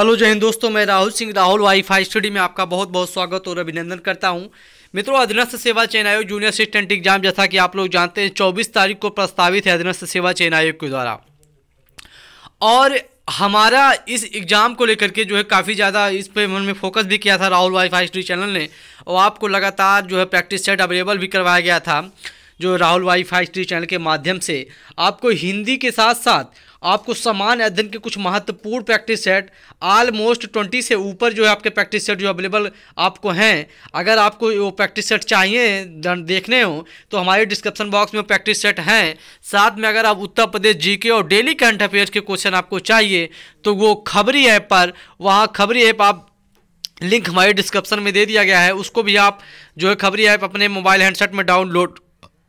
Hello जय हिंद दोस्तों मैं राहुल सिंह राहुल वाईफाई स्टडी में आपका बहुत बहुत स्वागत और अभिनंदन करता हूं मित्रों अधीनस्थ सेवा चयन आयोग जूनियर असिस्टेंट एग्जाम जैसा कि आप लोग जानते हैं 24 तारीख को प्रस्तावित है अधीनस्थ सेवा चयन आयोग के द्वारा और हमारा इस एग्ज़ाम को लेकर के जो है काफ़ी ज़्यादा इस पर हमने फोकस भी किया था राहुल वाई स्टडी चैनल ने और आपको लगातार जो है प्रैक्टिस सेट अवेलेबल भी करवाया गया था जो राहुल वाई स्टडी चैनल के माध्यम से आपको हिंदी के साथ साथ आपको समान अध्ययन के कुछ महत्वपूर्ण प्रैक्टिस सेट आलमोस्ट ट्वेंटी से ऊपर जो है आपके प्रैक्टिस सेट जो अवेलेबल आपको हैं अगर आपको वो प्रैक्टिस सेट चाहिए देखने हो तो हमारे डिस्क्रिप्शन बॉक्स में प्रैक्टिस सेट हैं साथ में अगर आप उत्तर प्रदेश जीके और डेली करंट अफेयर्स के क्वेश्चन आपको चाहिए तो वो खबरी ऐप पर वहाँ खबरी ऐप आप लिंक हमारे डिस्क्रिप्शन में दे दिया गया है उसको भी आप जो है खबरी ऐप अपने मोबाइल हैंडसेट में डाउनलोड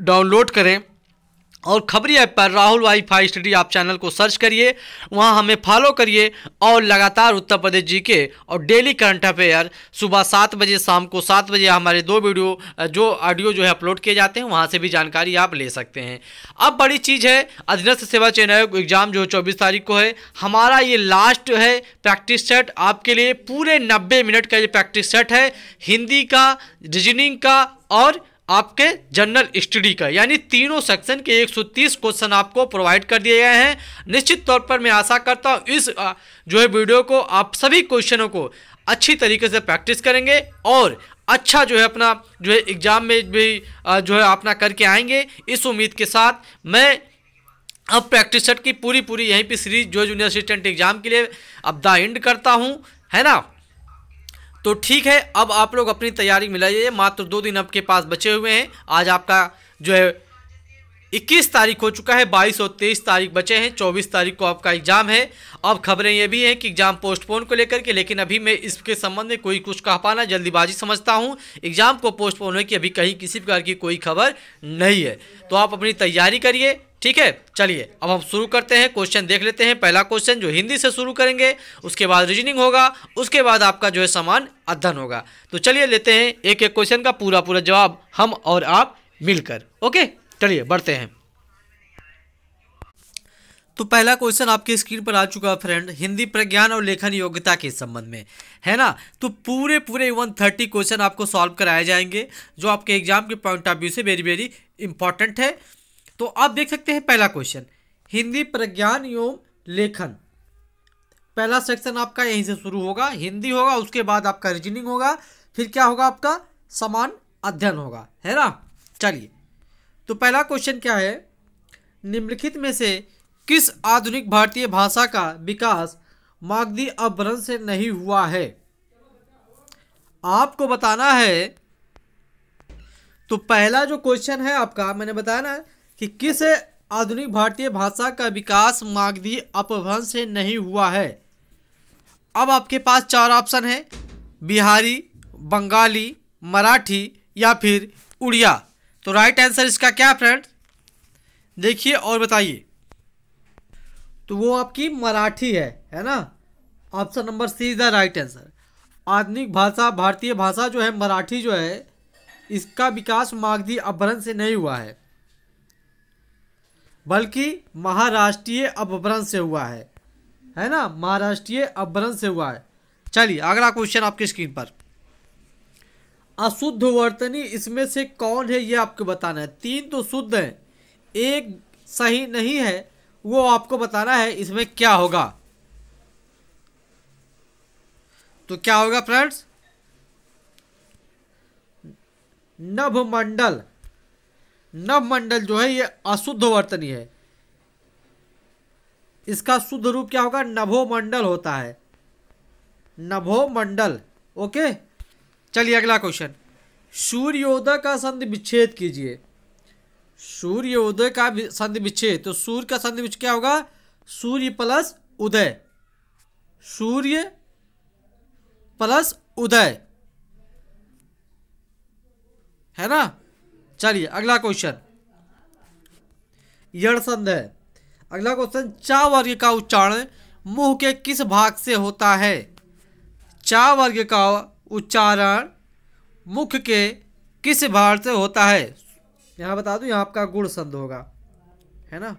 डाउनलोड करें और खबरी ऐप पर राहुल वाई फाइव स्टडी आप चैनल को सर्च करिए वहाँ हमें फॉलो करिए और लगातार उत्तर प्रदेश जी के और डेली करंट अफेयर सुबह सात बजे शाम को सात बजे हमारे दो वीडियो जो ऑडियो जो है अपलोड किए जाते हैं वहाँ से भी जानकारी आप ले सकते हैं अब बड़ी चीज़ है अधीनस्थ सेवा चयन आयोग एग्ज़ाम जो है चौबीस तारीख को है हमारा ये लास्ट है प्रैक्टिस सेट आपके लिए पूरे नब्बे मिनट का ये प्रैक्टिस सेट है हिंदी का रीजनिंग का और आपके जनरल स्टडी का यानी तीनों सेक्शन के 130 क्वेश्चन आपको प्रोवाइड कर दिए गए हैं निश्चित तौर पर मैं आशा करता हूँ इस जो है वीडियो को आप सभी क्वेश्चनों को अच्छी तरीके से प्रैक्टिस करेंगे और अच्छा जो है अपना जो है एग्ज़ाम में भी जो है अपना करके आएंगे इस उम्मीद के साथ मैं अब प्रैक्टिस सेट की पूरी पूरी यहीं पर सीरीज जो यूनिवर्सिटी एग्ज़ाम के लिए अब द एंड करता हूँ है ना तो ठीक है अब आप लोग अपनी तैयारी मिलाइए मात्र दो दिन आपके पास बचे हुए हैं आज आपका जो है इक्कीस तारीख हो चुका है बाईस और तेईस तारीख बचे हैं चौबीस तारीख को आपका एग्ज़ाम है अब खबरें ये भी हैं कि एग्ज़ाम पोस्टपोन को लेकर के लेकिन अभी मैं इसके संबंध में कोई कुछ कह पाना जल्दीबाजी समझता हूँ एग्ज़ाम को पोस्टपोन होने की अभी कहीं किसी प्रकार की कोई खबर नहीं है तो आप अपनी तैयारी करिए ठीक है चलिए अब हम शुरू करते हैं क्वेश्चन देख लेते हैं पहला क्वेश्चन जो हिंदी से शुरू करेंगे उसके बाद रीजनिंग होगा उसके बाद आपका जो है सामान अध्ययन होगा तो चलिए लेते हैं एक एक क्वेश्चन का पूरा पूरा जवाब हम और आप मिलकर ओके चलिए बढ़ते हैं तो पहला क्वेश्चन आपके स्क्रीन पर आ चुका है फ्रेंड हिंदी प्रज्ञान और लेखन योग्यता के संबंध में है ना तो पूरे पूरे वन थर्टी क्वेश्चन आपको सॉल्व कराए जाएंगे जो आपके एग्जाम के पॉइंट ऑफ व्यू से वेरी वेरी इंपॉर्टेंट है तो आप देख सकते हैं पहला क्वेश्चन हिंदी प्रज्ञान एवं लेखन पहला सेक्शन आपका यहीं से शुरू होगा हिंदी होगा उसके बाद आपका रीजनिंग होगा फिर क्या होगा आपका समान अध्ययन होगा है ना चलिए तो पहला क्वेश्चन क्या है निम्नलिखित में से किस आधुनिक भारतीय भाषा का विकास मागधी अपभ्रंश से नहीं हुआ है आपको बताना है तो पहला जो क्वेश्चन है आपका मैंने बताया ना कि किस आधुनिक भारतीय भाषा का विकास मागधी अपभ्रंश से नहीं हुआ है अब आपके पास चार ऑप्शन है बिहारी बंगाली मराठी या फिर उड़िया तो राइट आंसर इसका क्या फ्रेंड देखिए और बताइए तो वो आपकी मराठी है है ना option number C is the right answer आधुनिक भाषा भारतीय भाषा जो है मराठी जो है इसका विकास मागधी अपभ्रंश से नहीं हुआ है बल्कि महाराष्ट्रीय अपभ्रंश से हुआ है है ना महाराष्ट्रीय अपभ्रंश से हुआ है चलिए अगला क्वेश्चन आपकी स्क्रीन पर अशुद्ध वर्तनी इसमें से कौन है ये आपको बताना है तीन तो शुद्ध हैं एक सही नहीं है वो आपको बताना है इसमें क्या होगा तो क्या होगा फ्रेंड्स नभमंडल नवमंडल जो है ये अशुद्ध वर्तनी है इसका शुद्ध रूप क्या होगा नभोमंडल होता है नभोमंडल ओके चलिए अगला क्वेश्चन सूर्योदय का संधि विच्छेद कीजिए सूर्योदय का संधि विच्छेद तो सूर्य का संधि विच्छेद क्या होगा सूर्य प्लस उदय सूर्य प्लस उदय है ना चलिए अगला क्वेश्चन यड़संध है अगला क्वेश्चन चा वर्ग का उच्चारण मुंह के किस भाग से होता है चा वर्ग का उच्चारण मुख के किस भाग से होता है यहां बता दू यहां आपका गुड़ संध होगा है ना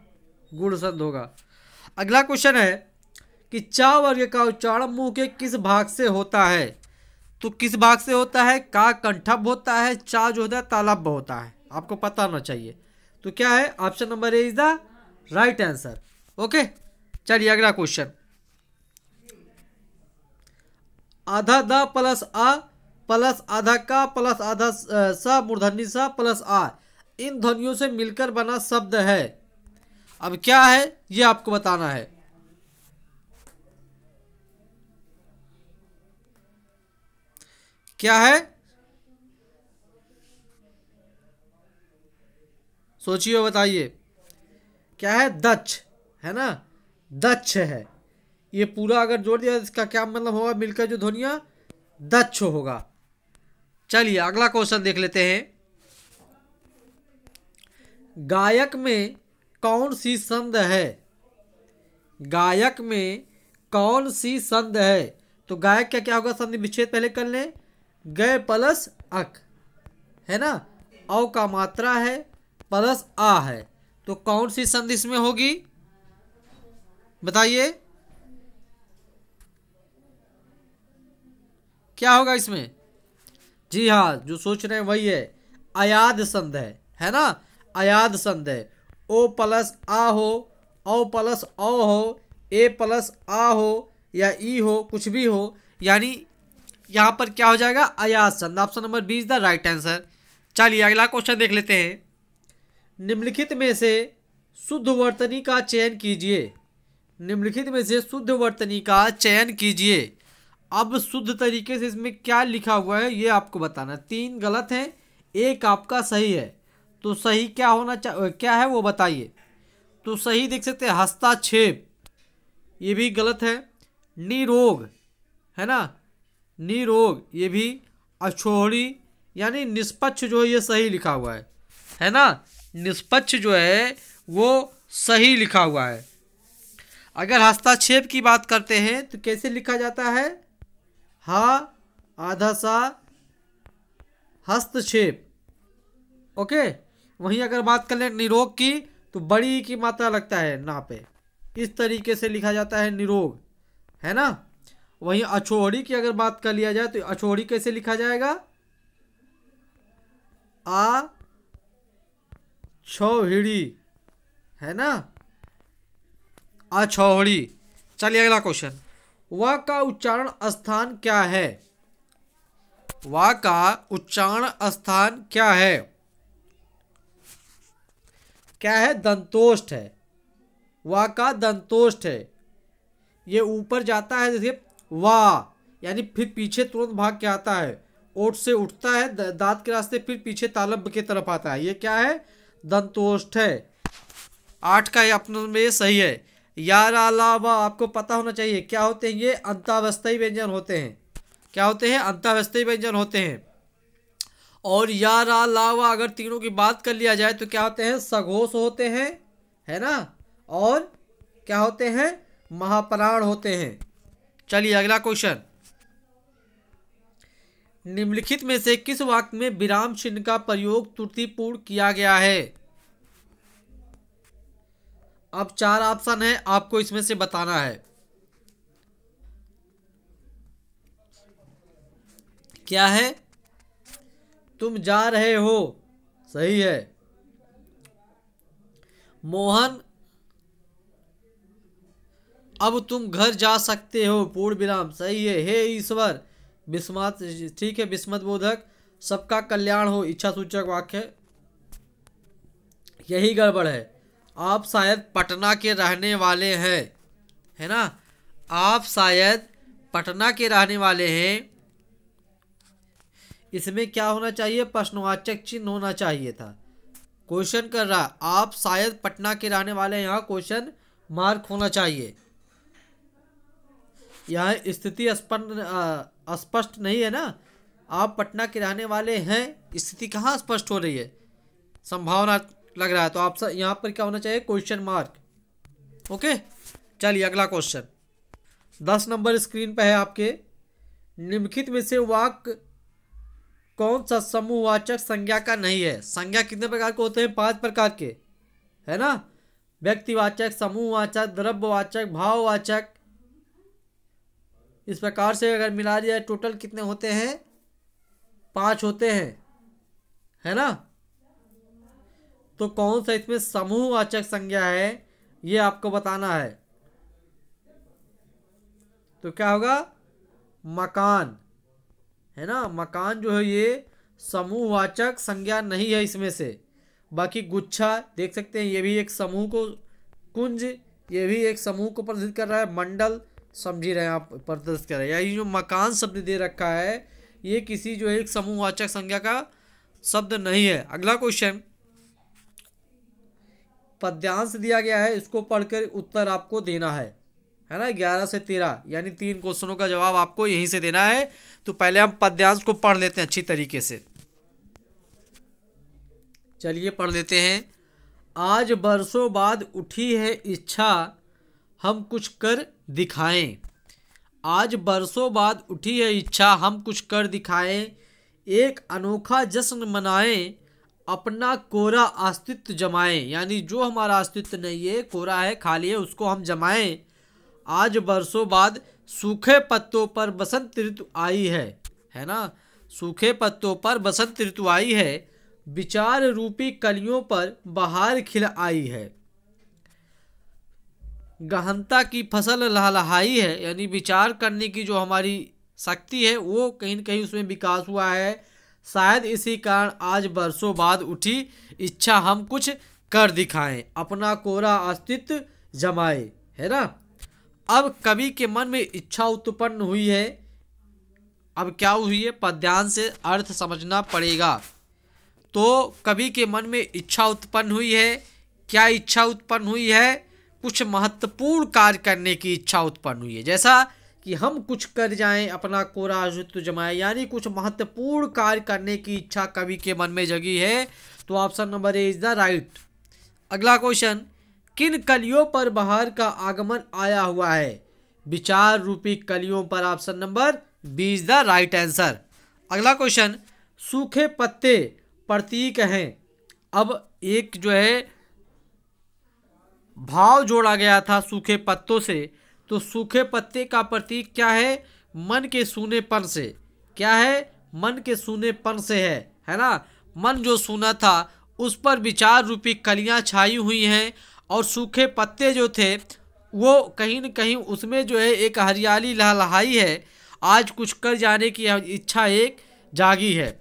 गुड़ संध होगा अगला क्वेश्चन है कि चा वर्ग का उच्चारण मुंह के किस भाग से होता है तो किस भाग से होता है का कंठभ होता है चा जो होता है तालाब होता है आपको पता होना चाहिए तो क्या है option number A is the right answer okay चलिए अगला क्वेश्चन आधा द प्लस आ प्लस आधा का प्लस आधा सा मूर्धनी सा प्लस आ इन ध्वनियों से मिलकर बना शब्द है अब क्या है ये आपको बताना है क्या है सोचिए बताइए क्या है दक्ष है ना दक्ष है ये पूरा अगर जोड़ दिया इसका क्या मतलब होगा मिलकर जो ध्वनिया दक्ष होगा चलिए अगला क्वेश्चन देख लेते हैं गायक में कौन सी संद है गायक में कौन सी संद है तो गायक का क्या होगा संधि विच्छेद पहले कर लें गय प्लस अक है ना औ का मात्रा है प्लस आ है तो कौन सी संधि इसमें होगी बताइए क्या होगा इसमें जी हाँ जो सोच रहे हैं वही है अयाद संध है है ना अयाद संध है ओ प्लस आ हो औ प्लस औ हो ए प्लस आ हो या ई हो कुछ भी हो यानी यहाँ पर क्या हो जाएगा अयासन option number B is the right answer चलिए अगला क्वेश्चन देख लेते हैं निम्नलिखित में से शुद्ध वर्तनी का चयन कीजिए निम्नलिखित में से शुद्ध वर्तनी का चयन कीजिए अब शुद्ध तरीके से इसमें क्या लिखा हुआ है ये आपको बताना तीन गलत हैं एक आपका सही है तो सही क्या होना चाहिए क्या है वो बताइए तो सही देख सकते हैं हस्ताक्षेप ये भी गलत है निरोग है ना निरोग ये भी अछोहड़ी यानी निष्पक्ष जो है ये सही लिखा हुआ है है ना निष्पक्ष जो है वो सही लिखा हुआ है अगर हस्ताक्षेप की बात करते हैं तो कैसे लिखा जाता है हा आधा सा हस्तक्षेप ओके वहीं अगर बात कर लें निरोग की तो बड़ी की मात्रा लगता है ना पे इस तरीके से लिखा जाता है निरोग है ना वहीं अछोहड़ी की अगर बात कर लिया जाए तो अछोहड़ी कैसे लिखा जाएगा आ छोहड़ी है ना अछौहड़ी चलिए अगला क्वेश्चन व का उच्चारण स्थान क्या है व का उच्चारण स्थान क्या है क्या है दंतोष्ठ है व का दंतोष्ठ है ये ऊपर जाता है जैसे वाह यानी फिर पीछे तुरंत भाग के आता है ओट से उठता है दांत के रास्ते फिर पीछे तालब के तरफ आता है ये क्या है दंतोष्ठ है आठ का ये अपन में सही है यार अलावा आपको पता होना चाहिए क्या होते हैं ये अंतावस्थाई व्यंजन होते हैं क्या होते हैं अंतावस्थाई व्यंजन होते हैं और यार अलावा अगर तीनों की बात कर लिया जाए तो क्या होते हैं सघोष होते हैं है ना और क्या होते हैं महाप्राण होते हैं चलिए अगला क्वेश्चन निम्नलिखित में से किस वाक्य में विराम चिन्ह का प्रयोग त्रुटिपूर्ण किया गया है अब चार ऑप्शन है आपको इसमें से बताना है क्या है तुम जा रहे हो सही है मोहन अब तुम घर जा सकते हो पूर्ण विराम सही है हे ईश्वर विस्मत ठीक है विस्मत बोधक सबका कल्याण हो इच्छा सूचक वाक्य यही गड़बड़ है आप शायद पटना के रहने वाले हैं है ना आप शायद पटना के रहने वाले हैं इसमें क्या होना चाहिए प्रश्नवाचक चिन्ह होना चाहिए था क्वेश्चन कर रहा आप शायद पटना के रहने वाले यहाँ क्वेश्चन मार्क होना चाहिए यह स्थिति स्पष्ट नहीं है ना आप पटना के रहने वाले हैं स्थिति कहाँ स्पष्ट हो रही है संभावना लग रहा है तो आप यहाँ पर क्या होना चाहिए क्वेश्चन मार्क ओके चलिए अगला क्वेश्चन दस नंबर स्क्रीन पर है आपके निम्नलिखित में से वाक कौन सा समूहवाचक संज्ञा का नहीं है संज्ञा कितने प्रकार के होते हैं पांच प्रकार के है ना व्यक्तिवाचक समूहवाचक द्रव्यवाचक भाववाचक इस प्रकार से अगर मिला दिया टोटल कितने होते हैं पाँच होते हैं है ना तो कौन सा इसमें समूहवाचक संज्ञा है ये आपको बताना है तो क्या होगा मकान है ना मकान जो है ये समूहवाचक संज्ञा नहीं है इसमें से बाकी गुच्छा देख सकते हैं ये भी एक समूह को कुंज ये भी एक समूह को प्रदर्शित कर रहा है मंडल समझी रहे हैं आप प्रदर्श कर रहे हैं या ये जो मकान शब्द दे रखा है ये किसी जो एक समूहवाचक संज्ञा का शब्द नहीं है अगला क्वेश्चन पद्यांश दिया गया है इसको पढ़कर उत्तर आपको देना है है ना ग्यारह से तेरह यानी तीन क्वेश्चनों का जवाब आपको यहीं से देना है तो पहले हम पद्यांश को पढ़ लेते हैं अच्छी तरीके से चलिए पढ़ लेते हैं आज बरसों बाद उठी है इच्छा हम कुछ कर दिखाएं आज बरसों बाद उठी है इच्छा हम कुछ कर दिखाएं एक अनोखा जश्न मनाएं अपना कोरा अस्तित्व जमाएं यानी जो हमारा अस्तित्व नहीं है कोरा है खाली है उसको हम जमाएं आज बरसों बाद सूखे पत्तों पर बसंत ऋतु आई है है ना सूखे पत्तों पर बसंत ऋतु आई है विचार रूपी कलियों पर बहार खिल आई है गहनता की फसल लहलहाई है यानी विचार करने की जो हमारी शक्ति है वो कहीं ना कहीं उसमें विकास हुआ है शायद इसी कारण आज बरसों बाद उठी इच्छा हम कुछ कर दिखाएं अपना कोरा अस्तित्व जमाए है ना अब कवि के मन में इच्छा उत्पन्न हुई है अब क्या हुई है पद्यान से अर्थ समझना पड़ेगा तो कवि के मन में इच्छा उत्पन्न हुई है क्या इच्छा उत्पन्न हुई है कुछ महत्वपूर्ण कार्य करने की इच्छा उत्पन्न हुई है जैसा कि हम कुछ कर जाएं अपना कोरा अजुत्व जमाएं यानी कुछ महत्वपूर्ण कार्य करने की इच्छा कवि के मन में जगी है तो option number A is the right अगला क्वेश्चन किन कलियों पर बाहर का आगमन आया हुआ है विचार रूपी कलियों पर option number B is the right answer अगला क्वेश्चन सूखे पत्ते प्रतीक हैं अब एक जो है भाव जोड़ा गया था सूखे पत्तों से तो सूखे पत्ते का प्रतीक क्या है मन के सूनेपन से क्या है मन के सूनेपन से है है ना मन जो सूना था उस पर विचार रूपी कलियां छाई हुई हैं और सूखे पत्ते जो थे वो कहीं न कहीं उसमें जो है एक हरियाली लहलहाई है आज कुछ कर जाने की इच्छा एक जागी है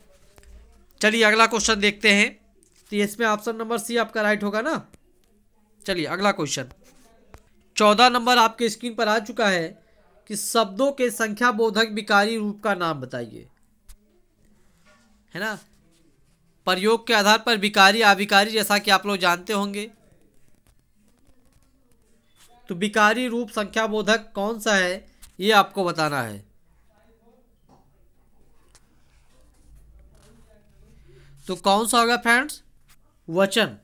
चलिए अगला क्वेश्चन देखते हैं तो इसमें ऑप्शन नंबर सी आपका राइट होगा ना चलिए अगला क्वेश्चन चौदह नंबर आपके स्क्रीन पर आ चुका है कि शब्दों के संख्या बोधक विकारी रूप का नाम बताइए है ना प्रयोग के आधार पर विकारी आविकारी जैसा कि आप लोग जानते होंगे तो विकारी रूप संख्या बोधक कौन सा है ये आपको बताना है तो कौन सा होगा फ्रेंड्स वचन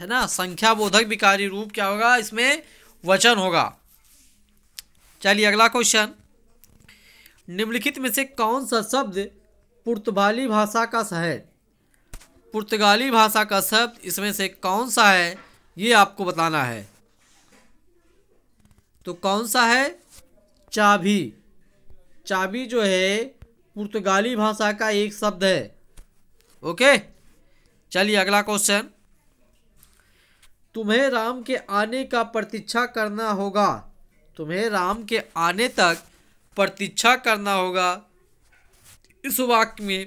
है ना संख्या बोधक विकारी रूप क्या होगा इसमें वचन होगा चलिए अगला क्वेश्चन निम्नलिखित में से कौन सा शब्द पुर्तगाली भाषा का है पुर्तगाली भाषा का शब्द इसमें से कौन सा है ये आपको बताना है तो कौन सा है चाबी चाबी जो है पुर्तगाली भाषा का एक शब्द है ओके चलिए अगला क्वेश्चन तुम्हें राम के आने का प्रतीक्षा करना होगा तुम्हें राम के आने तक प्रतीक्षा करना होगा इस वाक्य में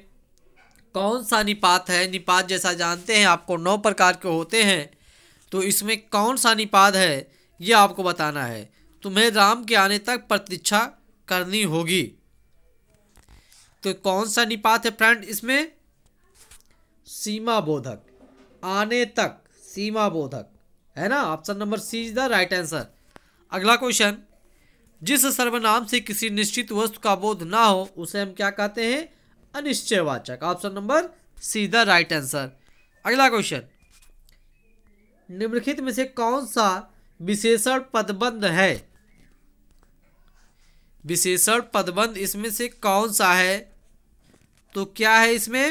कौन सा निपात है निपात जैसा जानते हैं आपको नौ प्रकार के होते हैं तो इसमें कौन सा निपात है ये आपको बताना है तुम्हें राम के आने तक प्रतीक्षा करनी होगी तो कौन सा निपात है फ्रेंड इसमें सीमा बोधक आने तक सीमा बोधक है ना option number C is the right answer अगला क्वेश्चन जिस सर्वनाम से किसी निश्चित वस्तु का बोध ना हो उसे हम क्या कहते हैं अनिश्चयवाचक option number C the right answer अगला क्वेश्चन निम्नलिखित में से कौन सा विशेषण पदबंध है विशेषण पदबंध इसमें से कौन सा है तो क्या है इसमें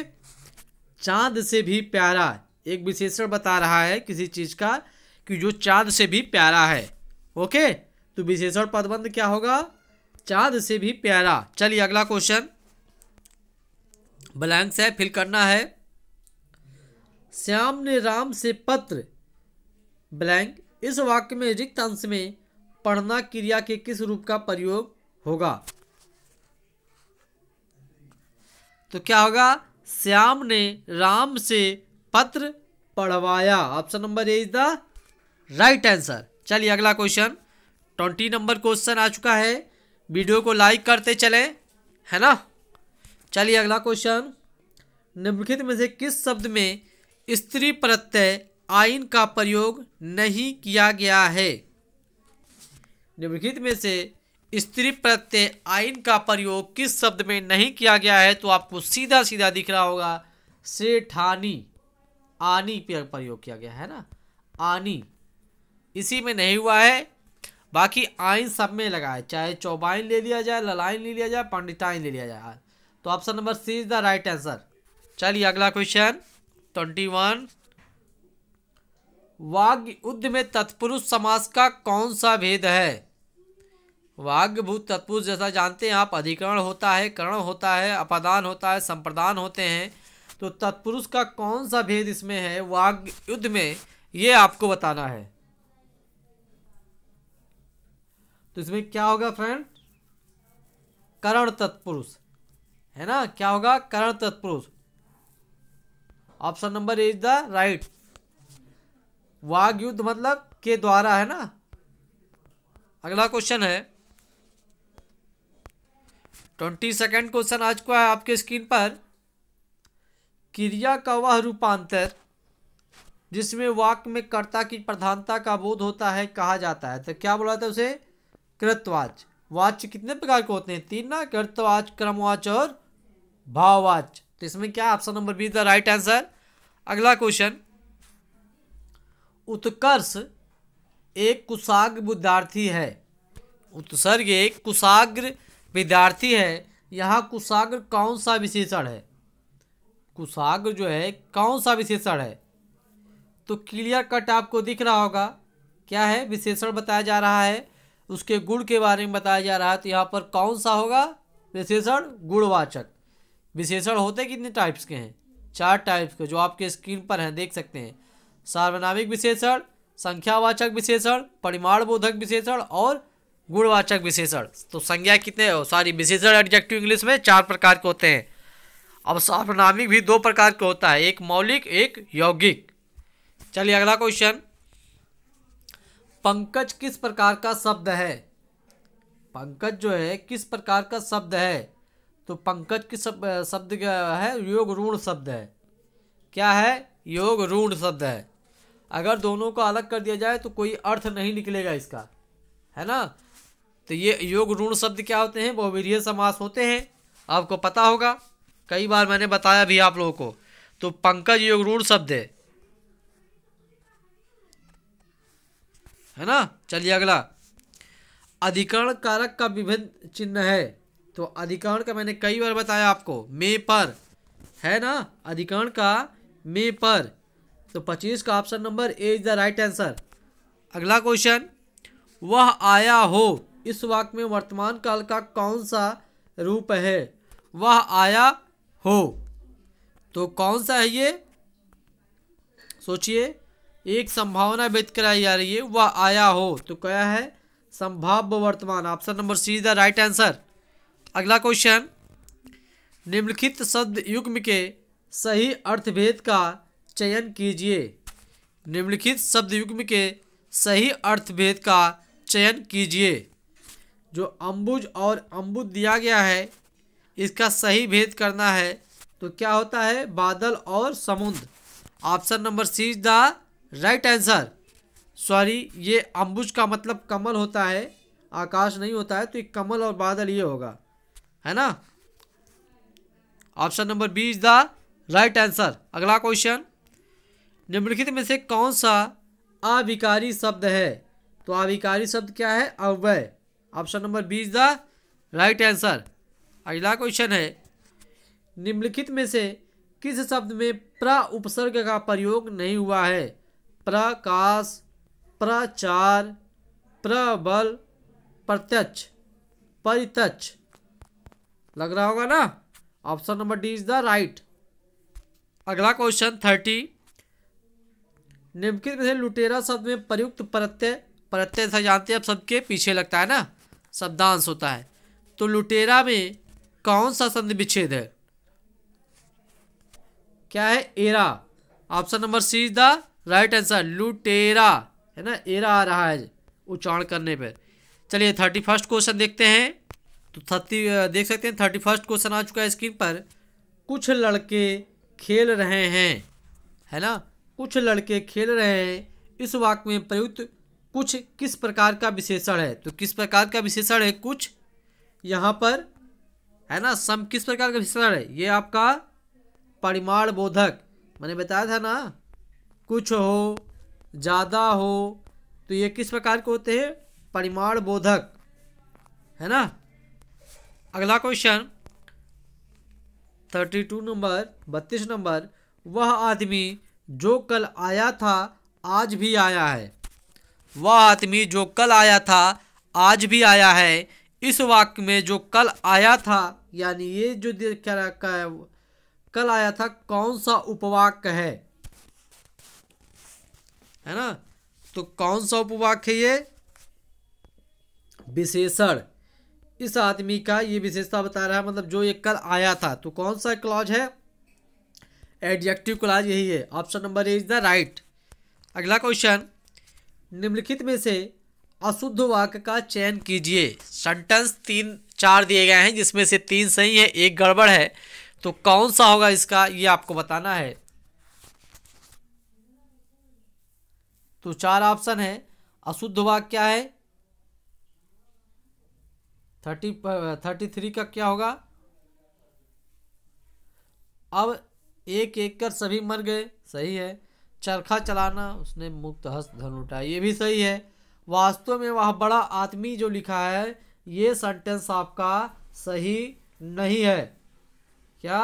चांद से भी प्यारा एक विशेषण बता रहा है किसी चीज़ का कि जो चाँद से भी प्यारा है ओके तो विशेषण पदबंध क्या होगा चाँद से भी प्यारा चलिए अगला क्वेश्चन ब्लैंक्स है फिल करना है श्याम ने राम से पत्र ब्लैंक इस वाक्य में रिक्त अंश में पढ़ना क्रिया के किस रूप का प्रयोग होगा तो क्या होगा श्याम ने राम से पत्र पढ़वाया option number A is the right answer चलिए अगला क्वेश्चन ट्वेंटी नंबर क्वेश्चन आ चुका है वीडियो को लाइक करते चलें है ना चलिए अगला क्वेश्चन निम्नलिखित में से किस शब्द में स्त्री प्रत्यय आइन का प्रयोग नहीं किया गया है निम्नलिखित में से स्त्री प्रत्यय आइन का प्रयोग किस शब्द में नहीं किया गया है तो आपको सीधा सीधा दिख रहा होगा सेठानी आनी पर प्रयोग किया गया है ना आनी इसी में नहीं हुआ है बाकी आइन सब में लगा है चाहे चौबाइन ले लिया जाए ललाइन ले लिया जाए पंडिताइन ले लिया जाए तो option number C is the right answer चलिए अगला क्वेश्चन ट्वेंटी वन वाग्य युद्ध में तत्पुरुष समास का कौन सा भेद है वाग्य भूत तत्पुरुष जैसा जानते हैं आप अधिकरण होता है करण होता है अपदान होता है संप्रदान होते हैं तो तत्पुरुष का कौन सा भेद इसमें है वाग्य युद्ध में ये आपको बताना है तो इसमें क्या होगा फ्रेंड करण तत्पुरुष है ना क्या होगा करण तत्पुरुष option number is the right वाग युद्ध मतलब के द्वारा है ना अगला क्वेश्चन है ट्वेंटी सेकेंड क्वेश्चन आज को है आपके स्क्रीन पर क्रिया का वह रूपांतर जिसमें वाक में कर्ता की प्रधानता का बोध होता है कहा जाता है तो क्या बोला था उसे कृतवाच वाच्य कितने प्रकार के होते हैं तीन ना कृतवाच क्रमवाच और भाववाच तो इसमें क्या option number B the right answer अगला क्वेश्चन उत्कर्ष एक कुशाग्र विद्यार्थी है उत्सर्ग एक कुशाग्र विद्यार्थी है यहाँ कुशाग्र कौन सा विशेषण है कुशाग्र जो है कौन सा विशेषण है तो क्लियर कट आपको दिख रहा होगा क्या है विशेषण बताया जा रहा है उसके गुण के बारे में बताया जा रहा है तो यहाँ पर कौन सा होगा विशेषण गुणवाचक विशेषण होते कितने टाइप्स के हैं चार टाइप्स के जो आपके स्क्रीन पर हैं देख सकते हैं सार्वनामिक विशेषण संख्यावाचक विशेषण परिमाण बोधक विशेषण और गुणवाचक विशेषण तो संज्ञा कितने सॉरी विशेषण एडजेक्टिव इंग्लिश में चार प्रकार के होते हैं अब सार्वनामिक भी दो प्रकार के होता है एक मौलिक एक यौगिक चलिए अगला क्वेश्चन पंकज किस प्रकार का शब्द है पंकज जो है किस प्रकार का शब्द है तो पंकज किस शब्द है योग ऋण शब्द है क्या है योग ऋण शब्द है अगर दोनों को अलग कर दिया जाए तो कोई अर्थ नहीं निकलेगा इसका है ना तो ये योग ऋण शब्द क्या होते हैं बहुवीर्य समास होते हैं आपको पता होगा कई बार मैंने बताया भी आप लोगों को तो पंकज योग ऋण शब्द है है ना चलिए अगला अधिकरण कारक का विभिन्न चिन्ह है तो अधिकरण का मैंने कई बार बताया आपको मे पर है ना अधिकरण का मे पर तो पच्चीस का option number A is the right answer अगला क्वेश्चन वह आया हो इस वाक्य में वर्तमान काल का कौन सा रूप है वह आया हो तो कौन सा है ये सोचिए एक संभावना व्यक्त कराई जा रही है वह आया हो तो क्या है संभाव्य वर्तमान option number C the right answer अगला क्वेश्चन निम्नलिखित शब्द युग्म के सही अर्थभेद का चयन कीजिए निम्नलिखित शब्द युग्म के सही अर्थभेद का चयन कीजिए जो अम्बुज और अम्बुद दिया गया है इसका सही भेद करना है तो क्या होता है बादल और समुद्र option number C is the right answer sorry ये अंबुज का मतलब कमल होता है आकाश नहीं होता है तो एक कमल और बादल ये होगा है ना option number B is the right answer अगला क्वेश्चन निम्नलिखित में से कौन सा अविकारी शब्द है तो अविकारी शब्द क्या है अव्यय option number B is the right answer अगला क्वेश्चन है निम्नलिखित में से किस शब्द में प्रा उपसर्ग का प्रयोग नहीं हुआ है प्रकाश प्रचार प्रबल प्रत्यक्ष परितक्ष लग रहा होगा ना option number D is the right अगला क्वेश्चन थर्टी निम्नलिखित में से लुटेरा शब्द में प्रयुक्त प्रत्यय प्रत्यय से जानते हैं अब सबके पीछे लगता है ना शब्दांश होता है तो लुटेरा में कौन सा संधि विच्छेद है क्या है एरा option number C is the right answer लुटेरा है ना एरा आ रहा है उच्चारण करने पर चलिए थर्टी फर्स्ट क्वेश्चन देखते हैं तो थर्टी देख सकते हैं थर्टी फर्स्ट क्वेश्चन आ चुका है स्क्रीन पर कुछ लड़के खेल रहे हैं है ना कुछ लड़के खेल रहे हैं इस वाक्य में प्रयुक्त कुछ किस प्रकार का विशेषण है तो किस प्रकार का विशेषण है कुछ यहाँ पर है ना सम किस प्रकार का विशेषण है ये आपका परिमाण बोधक मैंने बताया था ना कुछ हो ज़्यादा हो तो ये किस प्रकार के होते हैं परिमाण बोधक है ना अगला क्वेश्चन थर्टी टू नंबर बत्तीस नंबर वह आदमी जो कल आया था आज भी आया है वह आदमी जो कल आया था आज भी आया है इस वाक्य में जो कल आया था यानी ये जो क्या रखा है कल आया था कौन सा उपवाक्य है है ना तो कौन सा उपवाक्य है ये विशेषण इस आदमी का ये विशेषता बता रहा है मतलब जो ये कल आया था तो कौन सा क्लॉज है एडजेक्टिव क्लॉज यही है option number A is the right अगला क्वेश्चन निम्नलिखित में से अशुद्ध वाक्य का चयन कीजिए सेंटेंस तीन चार दिए गए हैं जिसमें से तीन सही है एक गड़बड़ है तो कौन सा होगा इसका ये आपको बताना है तो चार ऑप्शन है अशुद्ध वाक्य क्या है थर्टी थर्टी थ्री का क्या होगा अब एक एक कर सभी मर गए सही है चरखा चलाना उसने मुक्त हस्त धन उठाया ये भी सही है वास्तव में वह बड़ा आदमी जो लिखा है ये सेंटेंस आपका सही नहीं है क्या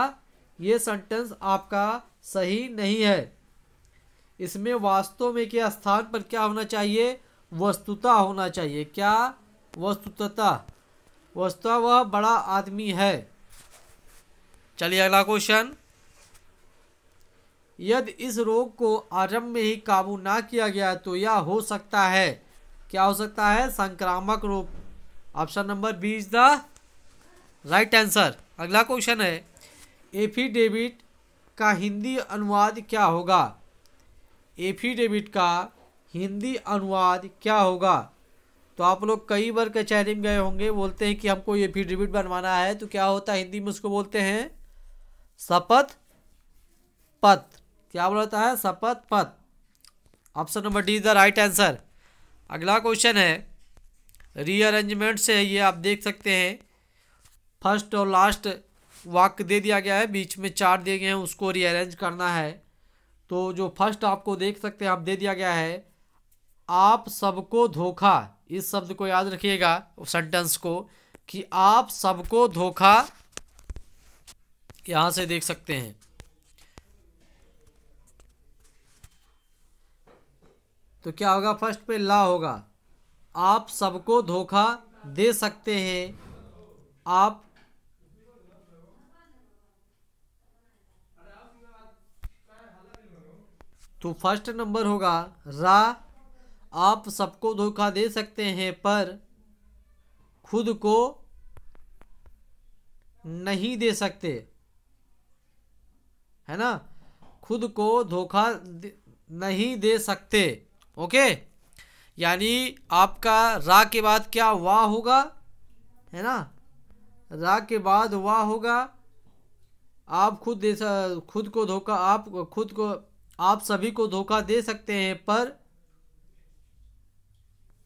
ये सेंटेंस आपका सही नहीं है इसमें वास्तव में के स्थान पर क्या होना चाहिए वस्तुता होना चाहिए क्या वस्तुतता वस्तु वह बड़ा आदमी है चलिए अगला क्वेश्चन यदि इस रोग को आरंभ में ही काबू ना किया गया तो यह हो सकता है क्या हो सकता है संक्रामक रोग option number B is the right answer अगला क्वेश्चन है एफिडेविट का हिंदी अनुवाद क्या होगा एफिडेविट का हिंदी अनुवाद क्या होगा तो आप लोग कई बार कचहरी में गए होंगे बोलते हैं कि हमको एफिडेविट बनवाना है तो क्या होता है हिंदी में उसको बोलते हैं शपथ पथ क्या बोलता है शपथ पथ option number D is the right answer अगला क्वेश्चन है रीअरेंजमेंट से ये आप देख सकते हैं फर्स्ट और लास्ट वाक्य दे दिया गया है बीच में चार दिए गए हैं उसको रीअरेंज करना है तो जो फर्स्ट आपको देख सकते हैं आप दे दिया गया है आप सबको धोखा इस शब्द को याद रखिएगा सेंटेंस को कि आप सबको धोखा यहां से देख सकते हैं तो क्या होगा फर्स्ट पे ला होगा आप सबको धोखा दे सकते हैं आप तो फर्स्ट नंबर होगा रा आप सबको धोखा दे सकते हैं पर खुद को नहीं दे सकते है ना खुद को धोखा नहीं दे सकते ओके यानी आपका रा के बाद क्या वाह होगा है ना रा के बाद वाह होगा आप खुद दे खुद को धोखा आप खुद को आप सभी को धोखा दे सकते हैं पर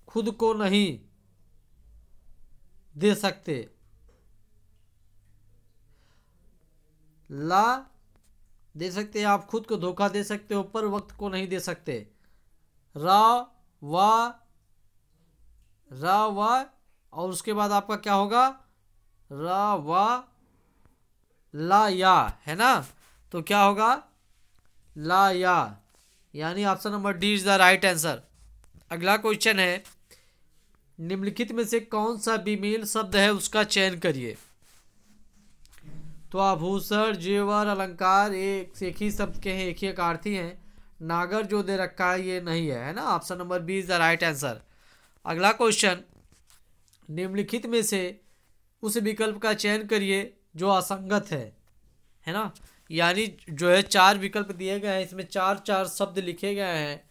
खुद को नहीं दे सकते ला दे सकते हैं आप खुद को धोखा दे सकते हो पर वक्त को नहीं दे सकते रा वा रा वा और उसके बाद आपका क्या होगा रा वा ला या है ना तो क्या होगा ला या यानी option number D is the right answer अगला क्वेश्चन है निम्नलिखित में से कौन सा बीमेल शब्द है उसका चयन करिए तो आभूषण जेवर अलंकार एक एक ही शब्द के हैं एक ही आर्थी हैं नागर जो दे रखा है ये नहीं है है ना option number B is the right answer अगला क्वेश्चन निम्नलिखित में से उस विकल्प का चयन करिए जो असंगत है है ना यानी जो है चार विकल्प दिए गए हैं इसमें चार चार शब्द लिखे गए हैं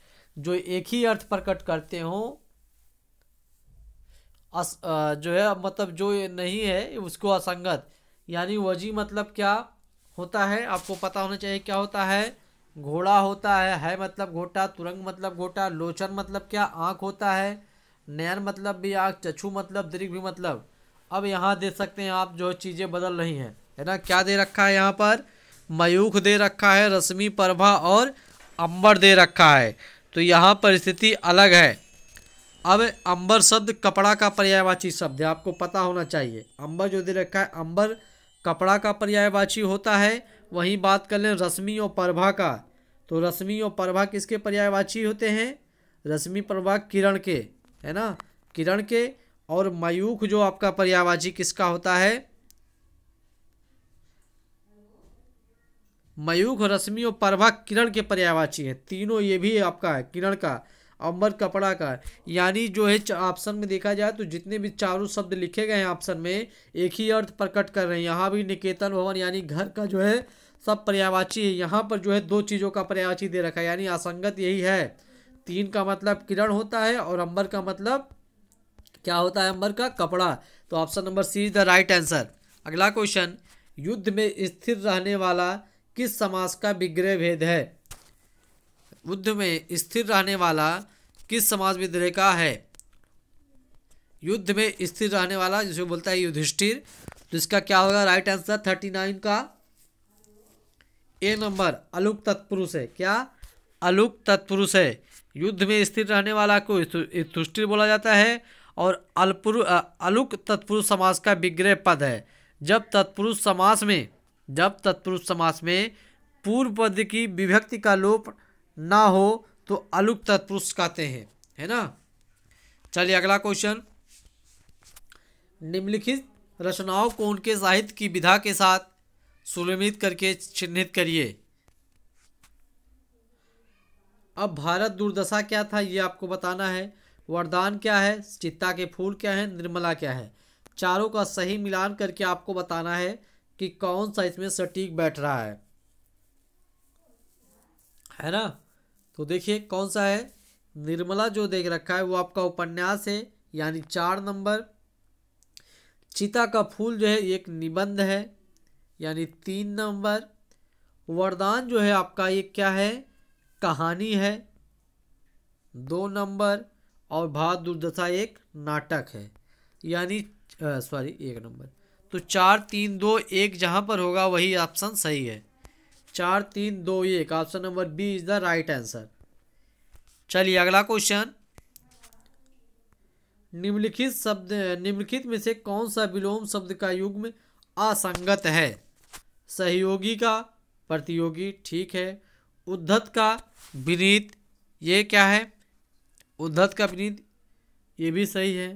जो एक ही अर्थ प्रकट करते हों अस जो है मतलब जो नहीं है उसको असंगत यानी वजी मतलब क्या होता है आपको पता होना चाहिए क्या होता है घोड़ा होता है है मतलब घोटा तुरंग मतलब घोटा लोचन मतलब क्या आँख होता है नयन मतलब भी आँख चछू मतलब दीर्घ भी मतलब अब यहाँ देख सकते हैं आप जो चीज़ें बदल रही हैं है ना क्या दे रखा है यहाँ पर मयूख दे रखा है रश्मि प्रभा और अंबर दे रखा है तो यहाँ पर स्थिति अलग है अब अंबर शब्द कपड़ा का पर्यायवाची शब्द है आपको पता होना चाहिए अंबर जो दे रखा है अंबर कपड़ा का पर्यायवाची होता है वहीं बात कर लें रश्मि और प्रभा का तो रश्मि और प्रभा किसके पर्यायवाची होते हैं रश्मि प्रभा किरण के है ना किरण के और मयूख जो आपका पर्यायवाची किसका होता है मयूख रश्मि और प्रभा किरण के पर्यावाची है तीनों ये भी आपका है किरण का अम्बर कपड़ा का यानी जो है ऑप्शन में देखा जाए तो जितने भी चारों शब्द लिखे गए हैं ऑप्शन में एक ही अर्थ प्रकट कर रहे हैं यहाँ भी निकेतन भवन यानी घर का जो है सब पर्यावाची है यहाँ पर जो है दो चीज़ों का पर्यायवाची दे रखा है यानी असंगत यही है तीन का मतलब किरण होता है और अंबर का मतलब क्या होता है अंबर का कपड़ा तो option number C is the right answer अगला क्वेश्चन युद्ध में स्थिर रहने वाला किस समास का विग्रह भेद है बुद्ध में स्थिर रहने वाला किस समाज विद्रह का है युद्ध में स्थिर रहने वाला जिसे बोलता है युधिष्ठिर तो इसका क्या होगा राइट आंसर थर्टी नाइन का ए नंबर अलुक तत्पुरुष है क्या अलुक तत्पुरुष है युद्ध में स्थिर रहने वाला को युधिष्ठिर बोला जाता है और अलपुरु अलुक तत्पुरुष समाज का विग्रह पद है जब तत्पुरुष समास में जब तत्पुरुष समास में पूर्व पद की विभक्ति का लोप ना हो तो अलुक तत्पुरुष कहते हैं है ना चलिए अगला क्वेश्चन निम्नलिखित रचनाओं को उनके साहित्य की विधा के साथ सुनिमित करके चिन्हित करिए अब भारत दुर्दशा क्या था ये आपको बताना है वरदान क्या है चित्ता के फूल क्या है निर्मला क्या है चारों का सही मिलान करके आपको बताना है कि कौन सा इसमें सटीक बैठ रहा है है ना तो देखिए कौन सा है निर्मला जो देख रखा है वो आपका उपन्यास है यानी चार नंबर चिता का फूल जो है एक निबंध है यानी तीन नंबर वरदान जो है आपका ये क्या है कहानी है दो नंबर और भारत दुर्दशा एक नाटक है यानी सॉरी एक नंबर तो चार तीन दो एक जहाँ पर होगा वही ऑप्शन सही है चार तीन दो एक option number B is the right answer चलिए अगला क्वेश्चन निम्नलिखित शब्द निम्नलिखित में से कौन सा विलोम शब्द का युग्म असंगत है सहयोगी का प्रतियोगी ठीक है उद्धत का विनीत ये क्या है उद्धत का विनीत ये भी सही है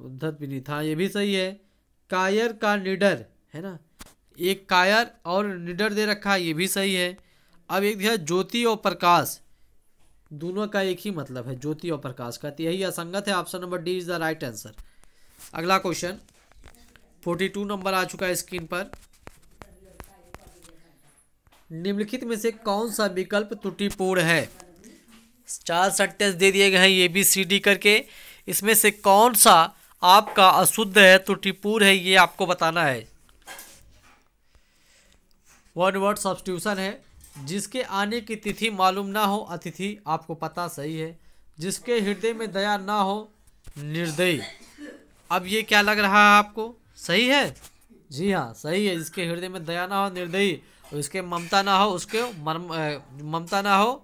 उद्धत भी नहीं था ये भी सही है कायर का निडर है ना एक कायर और निडर दे रखा ये भी सही है अब एक दिया ज्योति और प्रकाश दोनों का एक ही मतलब है ज्योति और प्रकाश का तो यही असंगत है option number D is the right answer अगला क्वेश्चन फोर्टी टू नंबर आ चुका है स्क्रीन पर निम्नलिखित में से कौन सा विकल्प त्रुटिपूर्ण है चार सेंटेंस दे दिए गए हैं ए बी सी डी करके इसमें से कौन सा आपका अशुद्ध है त्रुटिपूर तो है ये आपको बताना है वन वर्ड सब्सटीट्यूशन है जिसके आने की तिथि मालूम ना हो अतिथि आपको पता सही है जिसके हृदय में दया ना हो निर्दयी अब ये क्या लग रहा है आपको सही है जी हाँ सही है जिसके हृदय में दया ना हो निर्दयी उसके ममता ना हो उसके मर्म ममता ना हो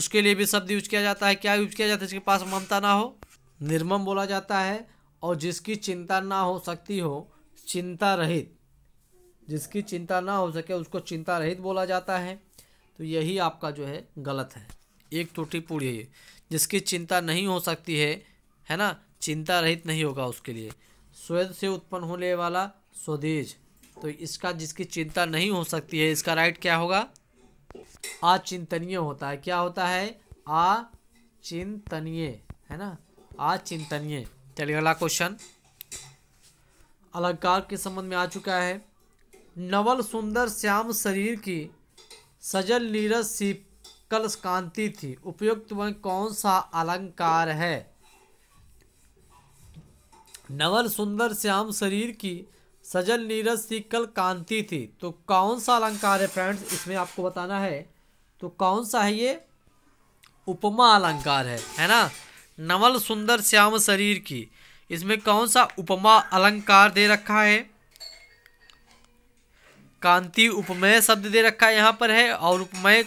उसके लिए भी शब्द यूज किया जाता है क्या यूज किया जाता है जिसके पास ममता ना हो निर्मम बोला जाता है और जिसकी चिंता ना हो सकती हो चिंता रहित जिसकी चिंता ना हो सके उसको चिंता रहित बोला जाता है तो यही आपका जो है गलत है एक तो पूरी है जिसकी चिंता नहीं हो सकती है है ना चिंता रहित नहीं होगा उसके लिए स्वेद से उत्पन्न होने वाला स्वदेश तो इसका जिसकी चिंता नहीं हो सकती है इसका राइट क्या होगा आचिंतनीय होता है क्या होता है आचिंतनीय है ना आज चिंतनीय चलिए अगला क्वेश्चन अलंकार के संबंध में आ चुका है नवल सुंदर श्याम शरीर की सजल नीरज सीकल कांति थी उपयुक्त वह कौन सा अलंकार है नवल सुंदर श्याम शरीर की सजल नीरज सीकल कांति थी तो कौन सा अलंकार है फ्रेंड्स इसमें आपको बताना है तो कौन सा है ये उपमा अलंकार है है ना नवल सुंदर श्याम शरीर की इसमें कौन सा उपमा अलंकार दे रखा है कांति उपमेय शब्द दे रखा है यहाँ पर है और उपमेय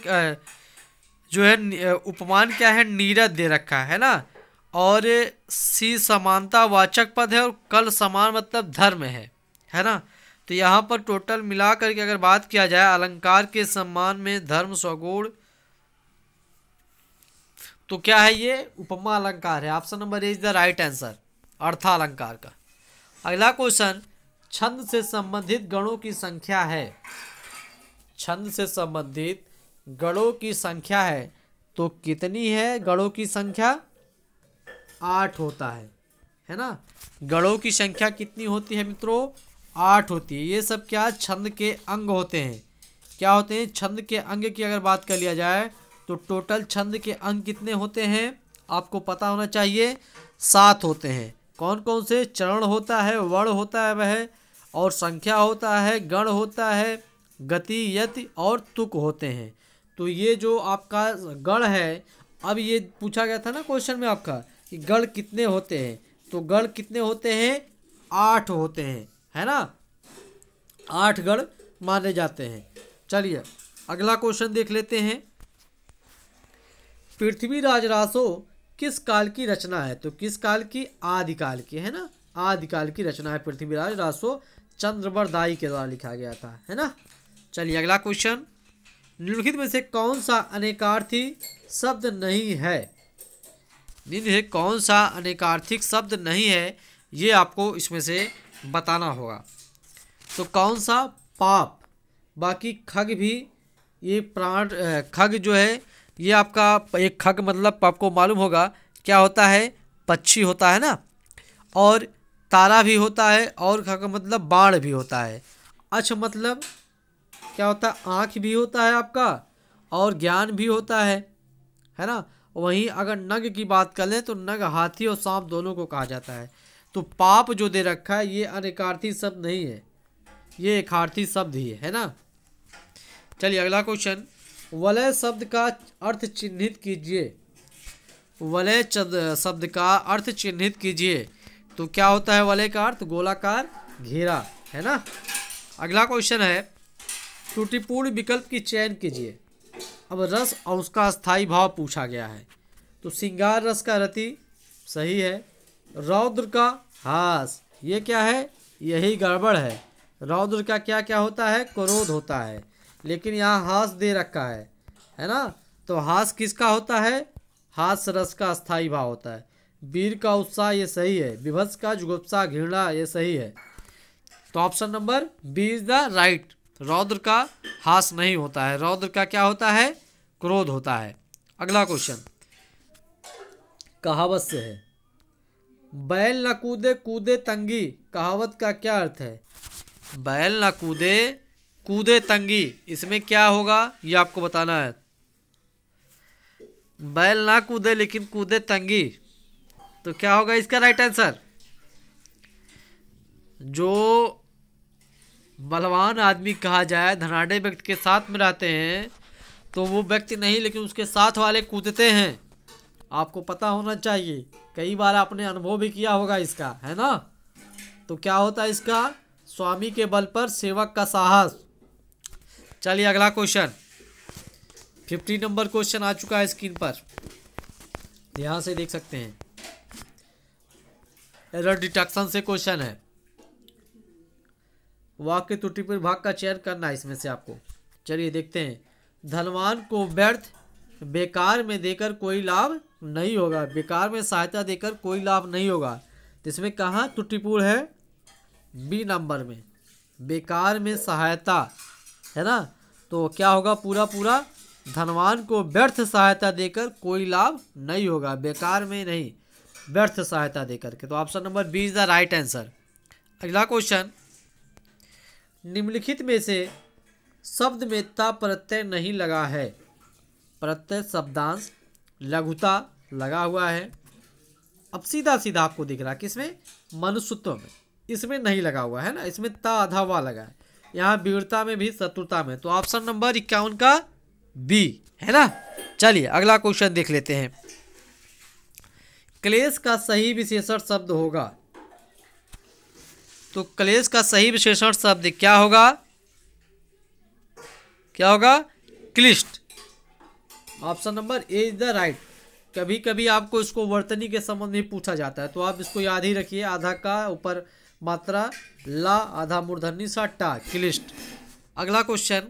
जो है उपमान क्या है नीरज दे रखा है ना और सी समानता वाचक पद है और कल समान मतलब धर्म है है ना तो यहाँ पर टोटल मिलाकर के अगर बात किया जाए अलंकार के सम्मान में धर्म स्वगुण तो क्या है ये उपमा अलंकार है option number A is the right answer अर्थालंकार अलंकार का अगला क्वेश्चन छंद से संबंधित गणों की संख्या है छंद से संबंधित गणों की संख्या है तो कितनी है गणों की संख्या आठ होता है है ना गणों की संख्या कितनी होती है मित्रों आठ होती है ये सब क्या छंद के अंग होते हैं क्या होते हैं छंद के अंग की अगर बात कर लिया जाए तो टोटल छंद के अंक कितने होते हैं आपको पता होना चाहिए सात होते हैं कौन कौन से चरण होता है वर्ण होता है वह और संख्या होता है गण होता है गति यति और तुक होते हैं तो ये जो आपका गण है अब ये पूछा गया था ना क्वेश्चन में आपका कि गण कितने होते हैं तो गण कितने होते हैं आठ होते हैं है ना आठ गण माने जाते हैं चलिए अगला क्वेश्चन देख लेते हैं पृथ्वीराज रासो किस काल की रचना है तो किस काल की आदिकाल की है ना आदिकाल की रचना है पृथ्वीराज रासो चंद्रवरदाई के द्वारा लिखा गया था है ना चलिए अगला क्वेश्चन निम्नलिखित में से कौन सा अनेकार्थी शब्द नहीं है निम्न कौन सा अनेकार्थिक शब्द नहीं है ये आपको इसमें से बताना होगा तो कौन सा पाप बाकी खग भी ये प्राण खग जो है ये आपका एक खग मतलब आपको मालूम होगा क्या होता है पक्षी होता है ना और तारा भी होता है और खग मतलब बाण भी होता है अच्छ मतलब क्या होता है आँख भी होता है आपका और ज्ञान भी होता है है ना वहीं अगर नग की बात कर लें तो नग हाथी और सांप दोनों को कहा जाता है तो पाप जो दे रखा है ये अनिकार्थी शब्द नहीं है ये एकार्थी शब्द ही है, है ना चलिए अगला क्वेश्चन वलय शब्द का अर्थ चिन्हित कीजिए वलय शब्द का अर्थ चिन्हित कीजिए तो क्या होता है वलय का अर्थ गोलाकार घेरा है ना अगला क्वेश्चन है त्रुटिपूर्ण विकल्प की चयन कीजिए अब रस और उसका स्थायी भाव पूछा गया है तो सिंगार रस का रति सही है रौद्र का हास ये क्या है यही गड़बड़ है रौद्र का क्या क्या होता है क्रोध होता है लेकिन यहाँ हास दे रखा है है ना तो हास किसका होता है हास रस का स्थाई भाव होता है वीर का उत्साह ये सही है विभत्स का जुगुप्सा घृणा ये सही है तो option number B is the right रौद्र का हास नहीं होता है रौद्र का क्या होता है क्रोध होता है अगला क्वेश्चन कहावत से है बैल न कूदे कूदे तंगी कहावत का क्या अर्थ है बैल न कूदे कूदे तंगी इसमें क्या होगा ये आपको बताना है बैल ना कूदे लेकिन कूदे तंगी तो क्या होगा इसका राइट आंसर जो बलवान आदमी कहा जाए धनाढ़ व्यक्ति के साथ में रहते हैं तो वो व्यक्ति नहीं लेकिन उसके साथ वाले कूदते हैं आपको पता होना चाहिए कई बार आपने अनुभव भी किया होगा इसका है ना तो क्या होता है इसका स्वामी के बल पर सेवक का साहस चलिए अगला क्वेश्चन फिफ्टी नंबर क्वेश्चन आ चुका है स्क्रीन पर ध्यान से देख सकते हैं एरर डिटेक्शन से क्वेश्चन है वाक्य त्रुटिपूर्ण भाग का चयन करना है इसमें से आपको चलिए देखते हैं धनवान को व्यर्थ बेकार में देकर कोई लाभ नहीं होगा बेकार में सहायता देकर कोई लाभ नहीं होगा तो इसमें कहाँ त्रुटिपूर्ण है बी नंबर में बेकार में सहायता है ना तो क्या होगा पूरा पूरा धनवान को व्यर्थ सहायता देकर कोई लाभ नहीं होगा बेकार में नहीं व्यर्थ सहायता देकर के तो option number B is the right answer अगला क्वेश्चन निम्नलिखित में से शब्द में ता प्रत्यय नहीं लगा है प्रत्यय शब्दांश लघुता लगा हुआ है अब सीधा सीधा आपको दिख रहा है किसमें मनुष्यत्व में इसमें नहीं लगा हुआ है ना इसमें ता अधावा लगा है यहाँ वीरता में भी शत्रुता में तो ऑप्शन नंबर इक्यावन का बी है ना चलिए अगला क्वेश्चन देख लेते हैं क्लेश का सही विशेषण शब्द होगा तो क्लेश का सही विशेषण शब्द क्या होगा क्या होगा क्लिष्ट option number A is the right कभी कभी आपको इसको वर्तनी के संबंध में पूछा जाता है तो आप इसको याद ही रखिए आधा का ऊपर मात्रा ला आधा मूर्धन्य सा टा क्लिष्ट अगला क्वेश्चन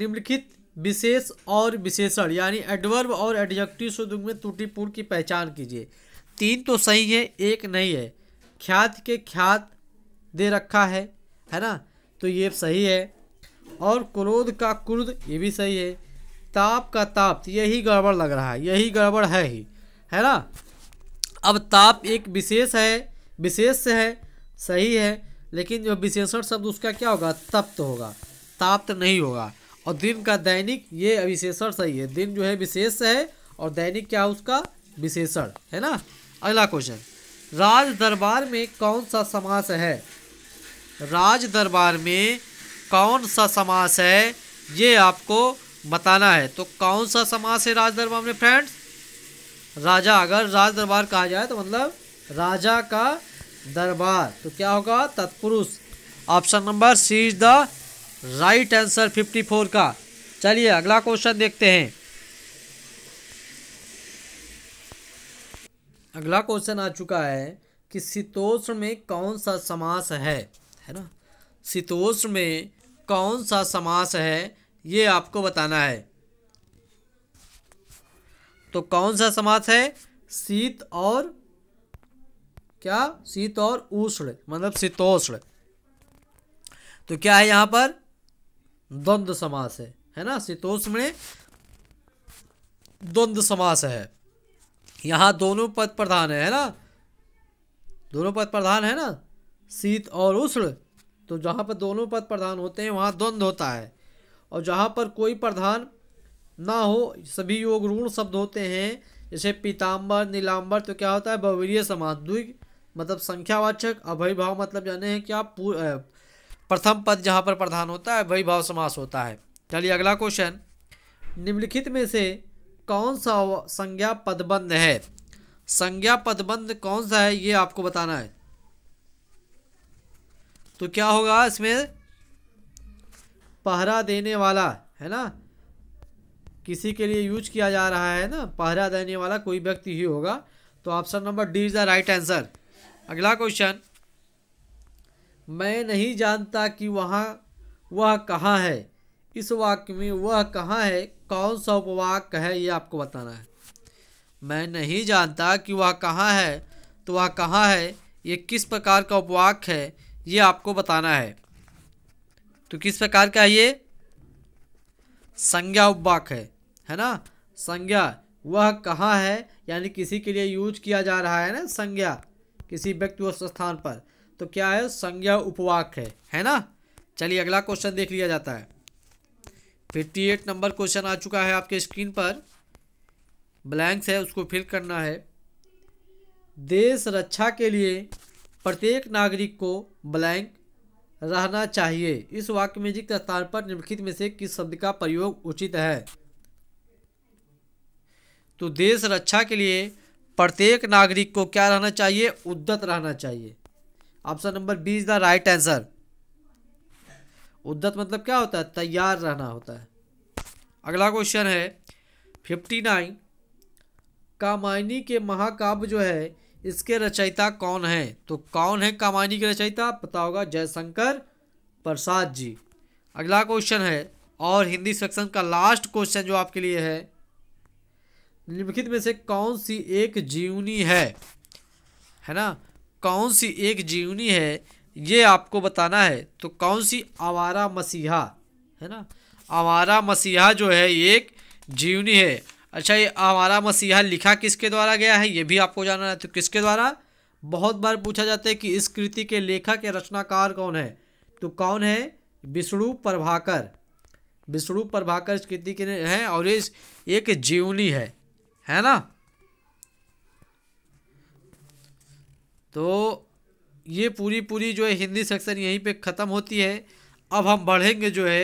निम्नलिखित विशेष और विशेषण यानी एडवर्ब और एडजेक्टिव शब्द में त्रुटिपूर्ण की पहचान कीजिए तीन तो सही है एक नहीं है ख्यात के ख्यात दे रखा है है ना तो ये सही है और क्रोध का क्रोध ये भी सही है ताप का ताप तो यही गड़बड़ लग रहा है यही गड़बड़ है ही है ना अब ताप एक विशेष है विशेष से है सही है लेकिन जो विशेषण शब्द उसका क्या होगा तप्त होगा ताप्त नहीं होगा और दिन का दैनिक ये विशेषण सही है दिन जो है विशेष है और दैनिक क्या उसका विशेषण है ना अगला क्वेश्चन राज दरबार में कौन सा समास है राज दरबार में कौन सा समास है ये आपको बताना है तो कौन सा समास है राज दरबार में फ्रेंड्स राजा अगर राज दरबार कहा जाए तो मतलब राजा का दरबार तो क्या होगा तत्पुरुष option number C is the right answer 54 का चलिए अगला क्वेश्चन देखते हैं अगला क्वेश्चन आ चुका है कि शीतोष्ण में कौन सा समास है है ना शीतोष्ण में कौन सा समास है ये आपको बताना है तो कौन सा समास है शीत और क्या शीत और उष्ण मतलब शीतोष्ण तो क्या है यहाँ पर द्वंद्व समास है है ना शीतोष्ण द्वंद्व समास है यहाँ दोनों पद प्रधान है, है ना दोनों पद प्रधान है ना शीत और उष्ण तो जहां पर दोनों पद प्रधान होते हैं वहां द्वंद्व होता है और जहां पर कोई प्रधान ना हो सभी योग ऋण शब्द होते हैं जैसे पीताम्बर नीलाम्बर तो क्या होता है बवरीय समास द्विग मतलब संख्यावाचक अभय भाव मतलब जाने हैं कि आप प्रथम पद जहाँ पर प्रधान होता है अभय भाव समास होता है चलिए अगला क्वेश्चन निम्नलिखित में से कौन सा संज्ञा पदबंध है संज्ञा पदबंध कौन सा है ये आपको बताना है तो क्या होगा इसमें पहरा देने वाला है ना किसी के लिए यूज किया जा रहा है ना पहरा देने वाला कोई व्यक्ति ही होगा तो option number D is the right answer अगला क्वेश्चन मैं नहीं जानता कि वहाँ वह कहाँ है इस वाक्य में वह कहाँ है कौन सा उपवाक्य है ये आपको बताना है मैं नहीं जानता कि वह कहाँ है तो वह कहाँ है ये किस प्रकार का उपवाक्य है ये आपको बताना है तो किस प्रकार का है ये संज्ञा उपवाक है है ना संज्ञा वह कहाँ है यानी किसी के लिए यूज किया जा रहा है ना संज्ञा किसी व्यक्ति उस स्थान पर तो क्या है संज्ञा उपवाक है है ना चलिए अगला क्वेश्चन देख लिया जाता है फिफ्टी एट नंबर क्वेश्चन आ चुका है आपके स्क्रीन पर ब्लैंक्स है उसको फिल करना है देश रक्षा के लिए प्रत्येक नागरिक को ब्लैंक रहना चाहिए इस वाक्य में जिक्र स्थान पर निम्नलिखित में से किस शब्द का प्रयोग उचित है तो देश रक्षा के लिए प्रत्येक नागरिक को क्या रहना चाहिए उद्दत रहना चाहिए option number B is the right answer उद्दत मतलब क्या होता है तैयार रहना होता है अगला क्वेश्चन है फिफ्टी नाइन कामायनी के महाकाव्य जो है इसके रचयिता कौन है तो कौन है कामायनी के रचयिता पता होगा जयशंकर प्रसाद जी अगला क्वेश्चन है और हिंदी सेक्शन का लास्ट क्वेश्चन जो आपके लिए है निम्नलिखित में से कौन सी एक जीवनी है है ना कौन सी एक जीवनी है ये आपको बताना है तो कौन सी आवारा मसीहा है ना आवारा मसीहा जो है ये एक जीवनी है अच्छा ये आवारा मसीहा लिखा किसके द्वारा गया है ये भी आपको जानना है तो किसके द्वारा बहुत बार पूछा जाता है कि इस कृति के लेखक या रचनाकार कौन है तो कौन है विष्णु प्रभाकर विष्णु प्रभाकर इस कृति के हैं और ये एक जीवनी है है ना तो ये पूरी पूरी जो है हिंदी सेक्शन यहीं पे ख़त्म होती है अब हम बढ़ेंगे जो है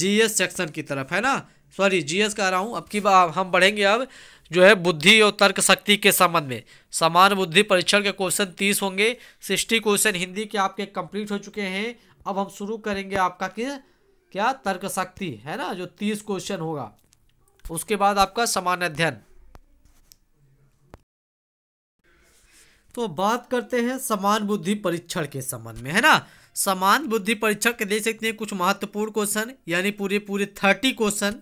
जीएस सेक्शन की तरफ है ना सॉरी जीएस कह रहा हूँ अब की हम बढ़ेंगे अब जो है बुद्धि और तर्क शक्ति के संबंध में समान बुद्धि परीक्षण के क्वेश्चन तीस होंगे सिक्सटी क्वेश्चन हिंदी के आपके कंप्लीट हो चुके हैं अब हम शुरू करेंगे आपका कि क्या तर्क शक्ति है ना जो तीस क्वेश्चन होगा उसके बाद आपका सामान्य अध्ययन तो बात करते हैं समान बुद्धि परीक्षण के संबंध में है ना समान बुद्धि परीक्षण के देख सकते हैं कुछ महत्वपूर्ण क्वेश्चन यानी पूरे पूरे थर्टी क्वेश्चन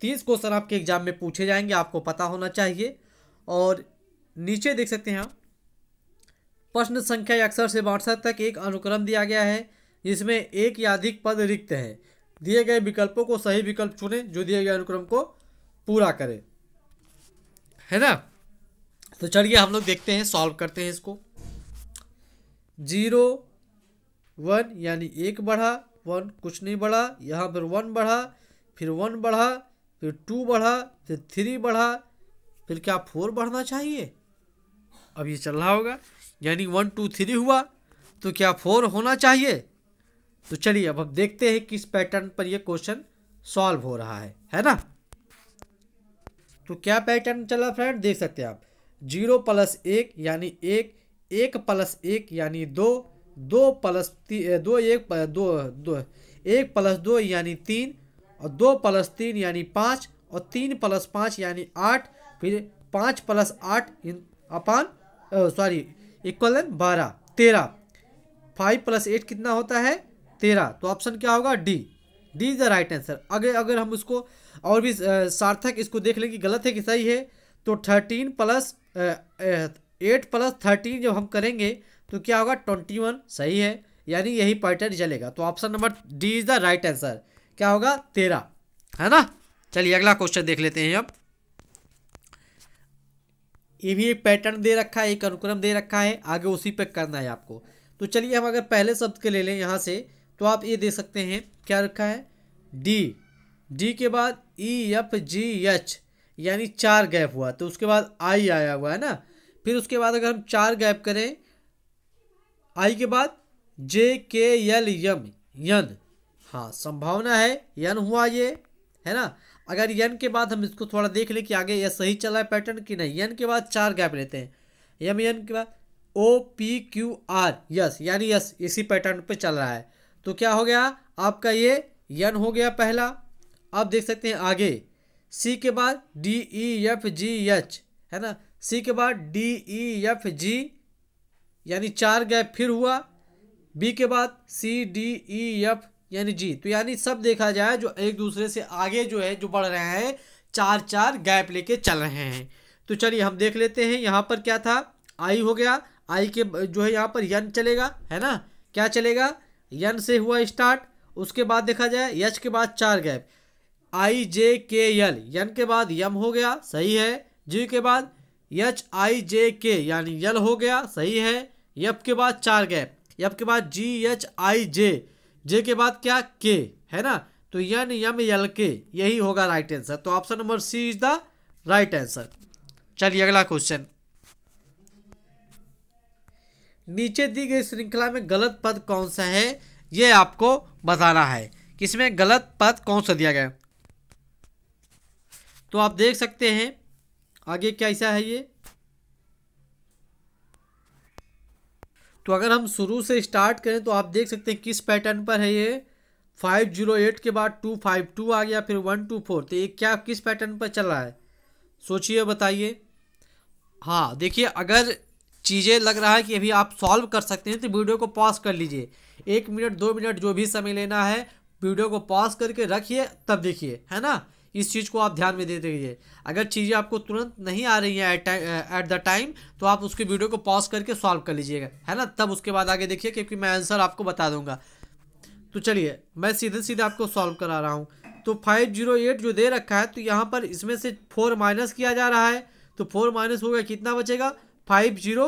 तीस क्वेश्चन आपके एग्जाम में पूछे जाएंगे आपको पता होना चाहिए और नीचे देख सकते हैं आप प्रश्न संख्या अक्सर से बासठ तक एक अनुक्रम दिया गया है जिसमें एक या अधिक पद रिक्त हैं दिए गए विकल्पों को सही विकल्प चुने जो दिए गए अनुक्रम को पूरा करे है ना तो चलिए हम लोग देखते हैं सॉल्व करते हैं इसको जीरो वन यानी एक बढ़ा वन कुछ नहीं बढ़ा यहाँ पर वन बढ़ा फिर वन बढ़ा फिर टू बढ़ा फिर थ्री बढ़ा फिर क्या फोर बढ़ना चाहिए अब ये चल रहा होगा यानी वन टू थ्री हुआ तो क्या फोर होना चाहिए तो चलिए अब हम देखते हैं किस पैटर्न पर यह क्वेश्चन सॉल्व हो रहा है है ना तो क्या पैटर्न चला फ्रेंड देख सकते हैं आप जीरो प्लस एक यानी एक एक प्लस एक यानी दो दो प्लस दो एक दो दो एक प्लस दो यानी तीन और दो प्लस तीन यानी पाँच और तीन प्लस पाँच यानी आठ फिर पाँच प्लस आठ अपान सॉरी इक्वल है बारह तेरह फाइव प्लस एट कितना होता है तेरह तो ऑप्शन क्या होगा D D is the right answer अगर अगर हम उसको और भी सार्थक इसको देख लें कि गलत है कि सही है तो thirteen plus eight plus thirteen जब हम करेंगे तो क्या होगा ट्वेंटी वन सही है यानी यही पैटर्न चलेगा तो option number D is the right answer क्या होगा तेरह है ना चलिए अगला क्वेश्चन देख लेते हैं अब ये भी एक पैटर्न दे रखा है एक अनुक्रम दे रखा है आगे उसी पे करना है आपको तो चलिए हम अगर पहले शब्द के ले लें यहाँ से तो आप ये देख सकते हैं क्या रखा है डी डी के बाद ई एफ जी एच यानी चार गैप हुआ तो उसके बाद आई आया हुआ है ना फिर उसके बाद अगर हम चार गैप करें आई के बाद जे के एल यम यन हाँ संभावना है यन हुआ ये है ना अगर यन के बाद हम इसको थोड़ा देख लें कि आगे यह सही चला है पैटर्न कि नहीं यन के बाद चार गैप लेते हैं यम यन के बाद O P Q R S यानी यस इसी पैटर्न पे चल रहा है तो क्या हो गया आपका ये यन हो गया पहला आप देख सकते हैं आगे सी के बाद D E F G H है ना सी के बाद डी ई एफ जी यानी चार गैप फिर हुआ बी के बाद सी डी ई एफ यानी जी तो यानी सब देखा जाए जो एक दूसरे से आगे जो है जो बढ़ रहे हैं चार चार गैप लेके चल रहे हैं तो चलिए हम देख लेते हैं यहाँ पर क्या था आई हो गया आई के जो है यहाँ पर यन चलेगा है ना क्या चलेगा यन से हुआ स्टार्ट उसके बाद देखा जाए यच के बाद चार गैप आई जे के यल यन के बाद यम हो गया सही है जी के बाद एच आई जे के यानी यल हो गया सही है यप के बाद चार गैप यप के बाद जी एच आई जे जे के बाद क्या के है ना तो यन यम यल के यही होगा राइट आंसर तो option number C is the right answer चलिए अगला क्वेश्चन नीचे दी गई श्रृंखला में गलत पद कौन सा है ये आपको बताना है किसमें गलत पद कौन सा दिया गया तो आप देख सकते हैं आगे कैसा है ये तो अगर हम शुरू से स्टार्ट करें तो आप देख सकते हैं किस पैटर्न पर है ये फाइव जीरो एट के बाद टू फाइव टू आ गया फिर वन टू फोर तो ये क्या किस पैटर्न पर चल रहा है सोचिए बताइए हाँ देखिए अगर चीज़ें लग रहा है कि अभी आप सॉल्व कर सकते हैं तो वीडियो को पॉज कर लीजिए एक मिनट दो मिनट जो भी समय लेना है वीडियो को पॉज करके रखिए तब देखिए है ना इस चीज़ को आप ध्यान में देते रहिए अगर चीज़ें आपको तुरंत नहीं आ रही हैं एट द टाइम तो आप उसके वीडियो को पॉज करके सॉल्व कर लीजिएगा है ना तब उसके बाद आगे देखिए क्योंकि मैं आंसर आपको बता दूंगा तो चलिए मैं सीधे सीधे आपको सॉल्व करा रहा हूँ तो फाइव जीरो एट जो दे रखा है तो यहाँ पर इसमें से फोर माइनस किया जा रहा है तो फोर माइनस हो गया कितना बचेगा फाइव जीरो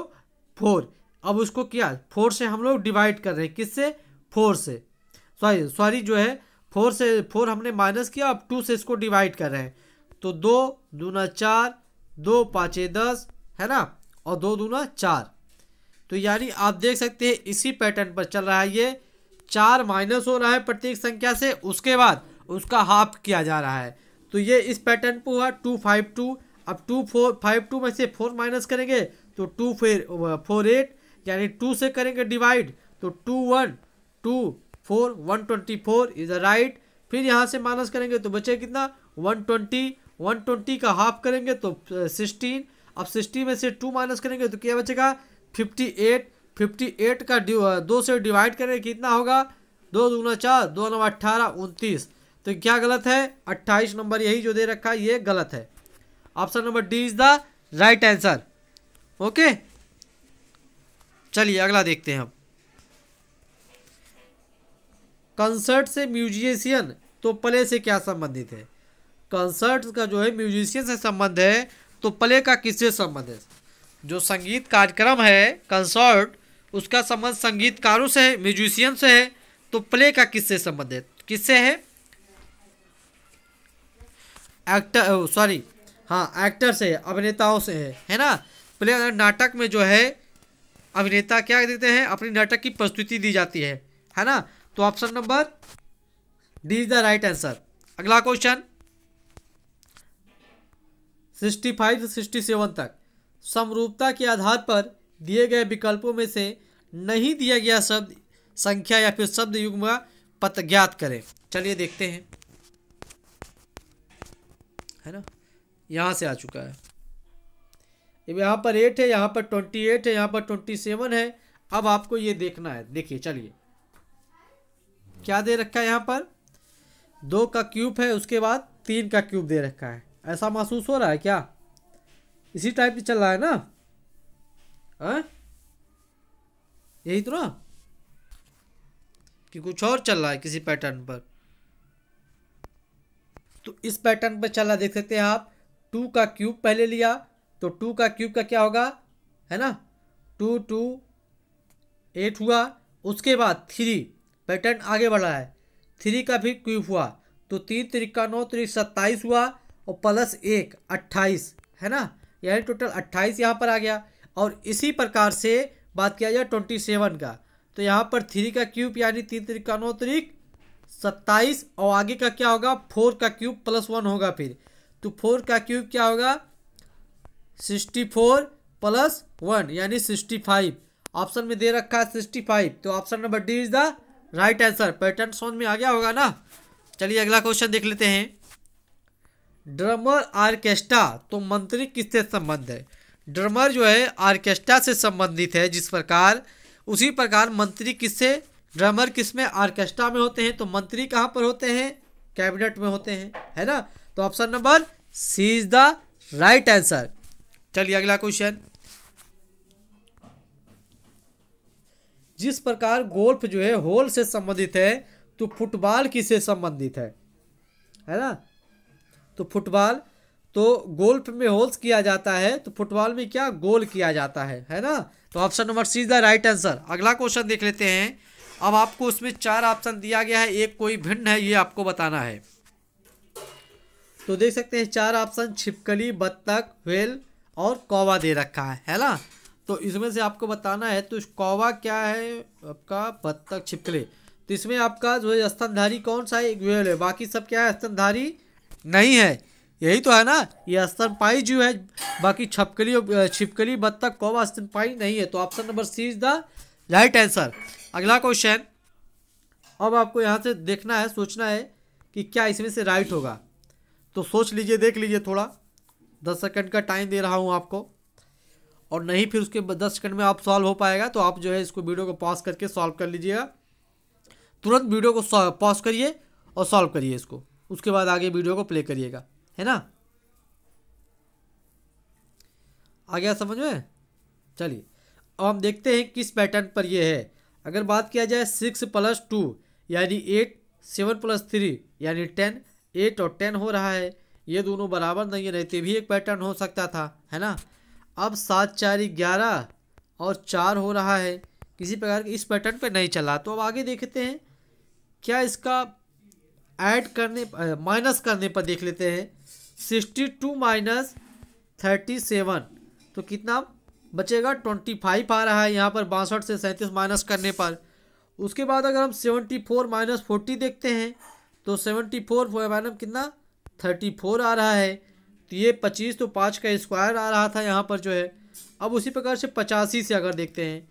फोर अब उसको क्या फोर से हम लोग डिवाइड कर रहे हैं किससे फोर से सॉरी सॉरी जो है फोर से फोर हमने माइनस किया अब टू से इसको डिवाइड कर रहे हैं तो दो दूना चार दो पाँचे दस है ना और दो दूना चार तो यानी आप देख सकते हैं इसी पैटर्न पर चल रहा है ये चार माइनस हो रहा है प्रत्येक संख्या से उसके बाद उसका हाफ किया जा रहा है तो ये इस पैटर्न पर हुआ टू फाइव टू अब टू फोर फाइव टू में से फोर माइनस करेंगे तो टू फिर फोर एट यानी टू से करेंगे डिवाइड तो two one two four one twenty four is the right फिर यहाँ से माइनस करेंगे तो बचे कितना वन ट्वेंटी वन ट्वेंटी का हाफ करेंगे तो सिक्सटीन uh, अब सिक्सटीन में से टू माइनस करेंगे तो क्या बचेगा फिफ्टी एट फिफ्टी एट का uh, दो से डिवाइड करेंगे कितना होगा दो दूना चार दो नौ अट्ठारह उनतीस तो क्या गलत है अट्ठाईस नंबर यही जो दे रखा है ये गलत है option number D is the right answer okay चलिए अगला देखते हैं हम कंसर्ट से म्यूजिशियन तो प्ले से क्या संबंधित है कंसर्ट का जो है म्यूजिशियन से संबंध है तो प्ले का किससे संबंध है जो संगीत कार्यक्रम है कंसर्ट उसका संबंध संगीतकारों से है म्यूजिशियन से है तो प्ले का किससे संबंध है किससे है एक्टर सॉरी हाँ एक्टर से है अभिनेताओं से है है ना प्ले नाटक में जो है अभिनेता क्या देते हैं अपने नाटक की प्रस्तुति दी जाती है है ना तो option number D is the right answer अगला क्वेश्चन सिक्सटी फाइव से सिक्सटी सेवन तक समरूपता के आधार पर दिए गए विकल्पों में से नहीं दिया गया शब्द संख्या या फिर शब्द युग्म का पत ज्ञात करें चलिए देखते हैं है ना यहाँ से आ चुका है यहाँ पर एट है यहाँ पर ट्वेंटी एट है यहाँ पर ट्वेंटी सेवन है अब आपको ये देखना है देखिए चलिए क्या दे रखा है यहाँ पर दो का क्यूब है उसके बाद तीन का क्यूब दे रखा है ऐसा महसूस हो रहा है क्या इसी टाइप से चल रहा है ना आ? हाँ? यही तो ना कि कुछ और चल रहा है किसी पैटर्न पर तो इस पैटर्न पर चल रहा देख सकते हैं आप टू का क्यूब पहले लिया तो टू का क्यूब का क्या होगा है ना टू टू एट हुआ उसके बाद थ्री पैटर्न आगे बढ़ा है थ्री का भी क्यूब हुआ तो तीन का नौ तरीक सत्ताईस हुआ और प्लस एक अट्ठाईस है ना यानी टोटल अट्ठाईस यहाँ पर आ गया और इसी प्रकार से बात किया जाए ट्वेंटी सेवन का तो यहाँ पर थ्री का क्यूब यानी तीन का नौ त्रिक सत्ताईस और आगे का क्या होगा फोर का क्यूब प्लस वन होगा फिर तो फोर का क्यूब क्या होगा सिक्सटी फोर प्लस वन यानी सिक्सटी फाइव ऑप्शन में दे रखा है सिक्सटी फाइव तो option number D is the right answer pattern सॉन्ग में आ गया होगा ना चलिए अगला क्वेश्चन देख लेते हैं ड्रमर आर्केस्ट्रा तो मंत्री किससे संबंध है ड्रमर जो है आर्केस्ट्रा से संबंधित है जिस प्रकार उसी प्रकार मंत्री किससे ड्रमर किस में आर्केस्ट्रा में होते हैं तो मंत्री कहाँ पर होते हैं कैबिनेट में होते हैं है ना तो option number C is the right answer चलिए अगला क्वेश्चन जिस प्रकार गोल्फ जो है होल से संबंधित है तो फुटबॉल किससे संबंधित है है ना तो फुटबॉल तो गोल्फ में होल्स किया जाता है तो फुटबॉल में क्या गोल किया जाता है है ना तो option number C is the right answer अगला क्वेश्चन देख लेते हैं अब आपको उसमें चार ऑप्शन दिया गया है एक कोई भिन्न है ये आपको बताना है तो देख सकते हैं चार ऑप्शन छिपकली बत्तख व्हेल और कौवा दे रखा है है ना तो इसमें से आपको बताना है तो कौवा क्या है आपका बत्तख छिपकले तो इसमें आपका जो है स्तनधारी कौन सा है व्हेल है बाकी सब क्या है स्तनधारी नहीं है यही तो है ना ये स्तनपाई जो है बाकी छपकली छिपकली बत्तख कौवा स्तनपाई नहीं है तो option number C is the right answer अगला क्वेश्चन अब आपको यहाँ से देखना है सोचना है कि क्या इसमें से राइट होगा तो सोच लीजिए देख लीजिए थोड़ा दस सेकेंड का टाइम दे रहा हूँ आपको और नहीं फिर उसके दस सेकंड में आप सॉल्व हो पाएगा तो आप जो है इसको वीडियो को पॉज करके सॉल्व कर लीजिएगा तुरंत वीडियो को पॉज करिए और सॉल्व करिए इसको उसके बाद आगे वीडियो को प्ले करिएगा है ना आ गया समझ में चलिए अब हम देखते हैं किस पैटर्न पर ये है अगर बात किया जाए सिक्स प्लस टू यानी एट सेवन प्लस थ्री यानी टेन एट और टेन हो रहा है ये दोनों बराबर नहीं रहते भी एक पैटर्न हो सकता था है ना अब सात चार ग्यारह और चार हो रहा है किसी प्रकार के इस पैटर्न पे नहीं चला तो अब आगे देखते हैं क्या इसका ऐड करने माइनस करने पर देख लेते हैं sixty two minus thirty seven तो कितना बचेगा ट्वेंटी फाइव आ रहा है यहाँ पर बासठ से सैंतीस माइनस करने पर उसके बाद अगर हम सेवेंटी फोर माइनस फोर्टी देखते हैं तो सेवेंटी फोर मैडम कितना थर्टी फोर आ रहा है तो ये पच्चीस तो पाँच का स्क्वायर आ रहा था यहाँ पर जो है अब उसी प्रकार से पचासी से अगर देखते हैं